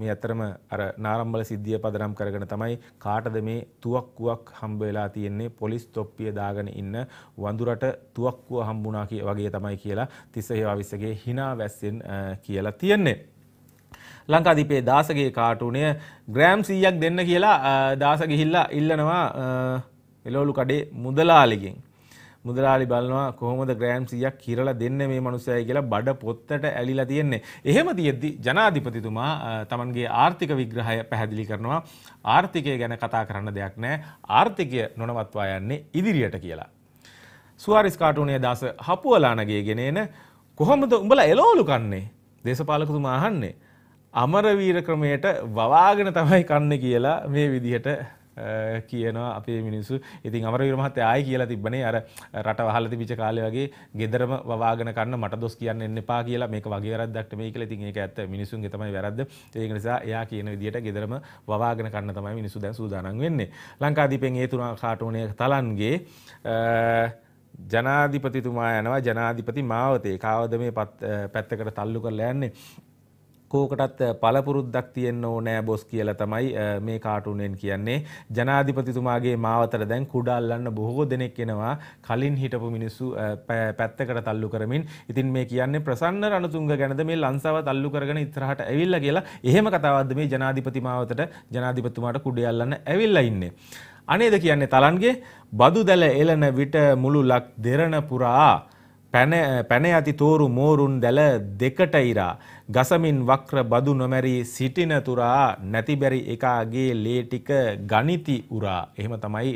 Speaker 1: මේ ඇතරම අර නාරම්බල සිද්ධිය පදනම් කරගෙන තමයි කාටද මේ තුවක්කුවක් හම්බ වෙලා තියෙන්නේ පොලිස් තොප්පිය දාගෙන ඉන්න වඳුරට තුවක්කුව හම්බුණා වගේ තමයි කියලා තිස්ස හේවාවිස්සගේ hina වැස්සෙන් කියලා තියෙන්නේ. ලංකාදීපේ දාසගේ කාටුණය ග්‍රෑම් 100ක් දෙන්න කියලා දාස ගිහිල්ලා ඉල්ලනවා එළවලු කඩේ මුදලාලිගෙන්. මුදලාලි බලනවා කොහොමද ග්‍රෑම් 100ක් කිරලා දෙන්නේ මේ මිනිස්සයයි කියලා බඩ පොත්තට ඇලිලා තියෙන්නේ. එහෙම තියෙද්දි ජනාධිපතිතුමා තමන්ගේ ආර්ථික විග්‍රහය පැහැදිලි කරනවා. ආර්ථිකය ගැන කතා කරන්න දෙයක් නැහැ. ආර්ථිකය නොනවත්වා යන්නේ ඉදිරියට කියලා. සුවාරිස් කාටුනේ දාස හපුවලානගේ ගෙනේන කොහොමද උඹලා එළවලු කන්නේ? දේශපාලකතුමා අහන්නේ. අමරවීර ක්‍රමයට වවාගෙන තමයි කන්නේ කියලා මේ විදිහට කියනවා අපේ මිනිස්සු ඉතින් අමර විරමහත් ආය කියලා තිබනේ අර රට වහල තිබිච්ච කාලේ වගේ ගෙදරම වවාගෙන කන්න මට දොස් කියන්න එන්න එපා කියලා මේක වගේ වැරද්දක්ට මේ කියලා ඉතින් ඒක ඇත්ත මිනිසුන්ගේ තමයි වැරද්ද ඒක නිසා එයා කියන විදිහට ගෙදරම වවාගෙන කන්න තමයි මිනිස්සු දැන් සූදානම් වෙන්නේ ලංකාදීපෙන් ඒ තුන කාටෝනය තලන්ගේ ජනාධිපතිතුමා යනවා ජනාධිපති මාවතේ කාවද මේ පැත්තකට තල්ලු කරලා යන්නේ කෝකටත් පළපුරුද්දක් තියෙන්න ඕනෑ බොස් කියලා තමයි මේ කාටුනෙන් කියන්නේ ජනාධිපතිතුමාගේ මාවතර දැන් කුඩාල්ලන්න බොහෝ දෙනෙක් එනවා කලින් හිටපු මිනිස්සු පැත්තකට තල්ලු කරමින් ඉතින් මේ කියන්නේ ප්‍රසන්න රණතුංග ගැනද මේ ලංසාව තල්ලු කරගෙන ඉස්සරහට ඇවිල්ලා කියලා එහෙම කතාවක්ද මේ ජනාධිපති මාවතට ජනාධිපතිතුමාට කුඩයල්ලන්න ඇවිල්ලා ඉන්නේ අනේද කියන්නේ තලන්ගේ බදු දැල එළන විට මුළු ලක් දෙරණ පුරා පැන පැන ඇති තෝරු මෝරුන් දැල දෙකට ඉරා ගසමින් වක්‍ර බදු නොමැරී සිටින තුරා නැතිබැරි එකාගේ ලේ ටික ගණිති උරා. එහෙම තමයි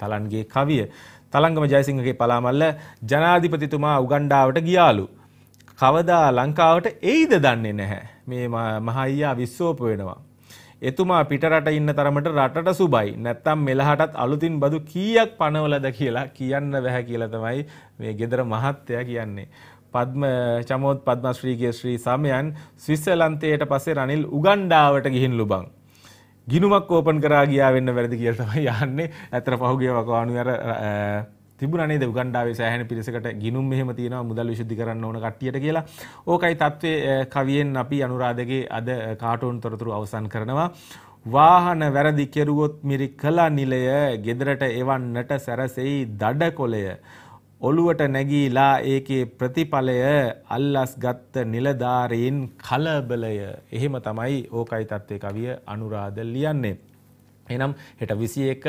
Speaker 1: තලන්ගේ කවිය. තලංගම ජයසිංහගේ පලාමල්ල ජනාධිපතිතුමා උගණ්ඩාවට ගියාලු. කවදා ලංකාවට එයිද දන්නේ නැහැ. මේ මහයියා විස්සෝප වෙනවා. එතුමා පිටරට ඉන්න තරමට රටට සුබයි. නැත්තම් මෙලහටත් අලුතින් බදු කීයක් පනවලද කියලා කියන්න බැහැ කියලා තමයි මේ gedara මහත්තයා කියන්නේ. පද්ම චමෝත් පද්මශ්‍රීගේ ශ්‍රී සමයන් ස්විස්සලන්තයට පස්සේ රනිල් උගණ්ඩාවට ගිහින් ලුබන්. ගිනුමක් ඕපන් කරා ගියා වෙන්න වැරදි කියලා තමයි යන්නේ. ඇත්තට පහුගිය වකවානුව අර තිබුණනේ ද උගණ්ඩාවේ සෑහෙන පිරිසකට ගිනුම් මෙහෙම තියෙනවා මුදල් විසුද්ධි කරන්න ඕන කට්ටියට කියලා. ඕකයි තත්ත්වයේ කවියෙන් අපි අනුරාධගේ අද කාටුන් තොරතුරු අවසන් කරනවා. වාහන වැරදි කෙරුවොත් මිරි කලා නිලය ගෙදරට එවන්නට සැරසෙයි දඩකොලය ඔළුවට නැගීලා ඒකේ ප්‍රතිඵලය අල්ලස් ගත්ත නිලධාරීන් කලබලය. එහෙම තමයි ඕකයි තත්ත්වේ කවිය අනුරාධ ලියන්නේ. එනම් හෙට විසි එක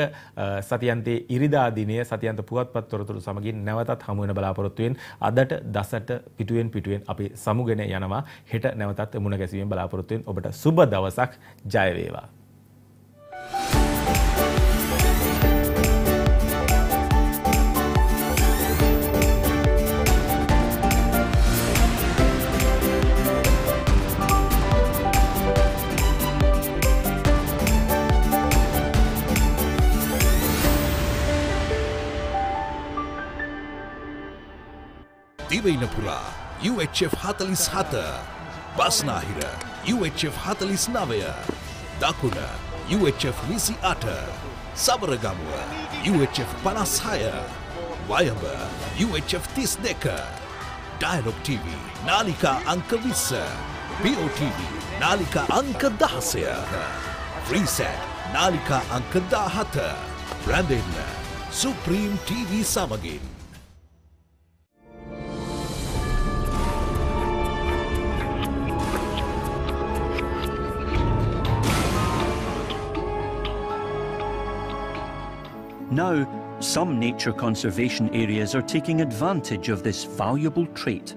Speaker 1: සතියන්තේ ඉරිදා දිනය සතියන්ත පුවත්පත් තොරතුරු සමගින් නැවතත් හමුවන බලාපොරොත්තුවෙන් අදට දසට පිටුවෙන් පිටුවෙන් අපි සමුගෙන යනවා හෙට නැවතත් මුණ ගැසීමෙන් බලාපොරොත්තුවෙන් ඔබට සුබ දවසක් ජයවේවා.
Speaker 4: දිවයිනපුරා UHF හතලිස් හත බස්නාහිර UHF හතලිස් නවය දකුණ UHF විසි අට සබරගමුව UHF පනස් හය වයඹ UHF තිස් දෙක ඩයිරොක් TV නාලිකා අංක විස්ස BOTV නාලිකා අංක දහසය ෆ්‍රීසැට් නාලිකා අංක දාහත ප්‍රැඳෙන්න සුප්‍රීම් TV සමගින්
Speaker 3: Now,
Speaker 1: some nature conservation areas are taking advantage of this valuable trait.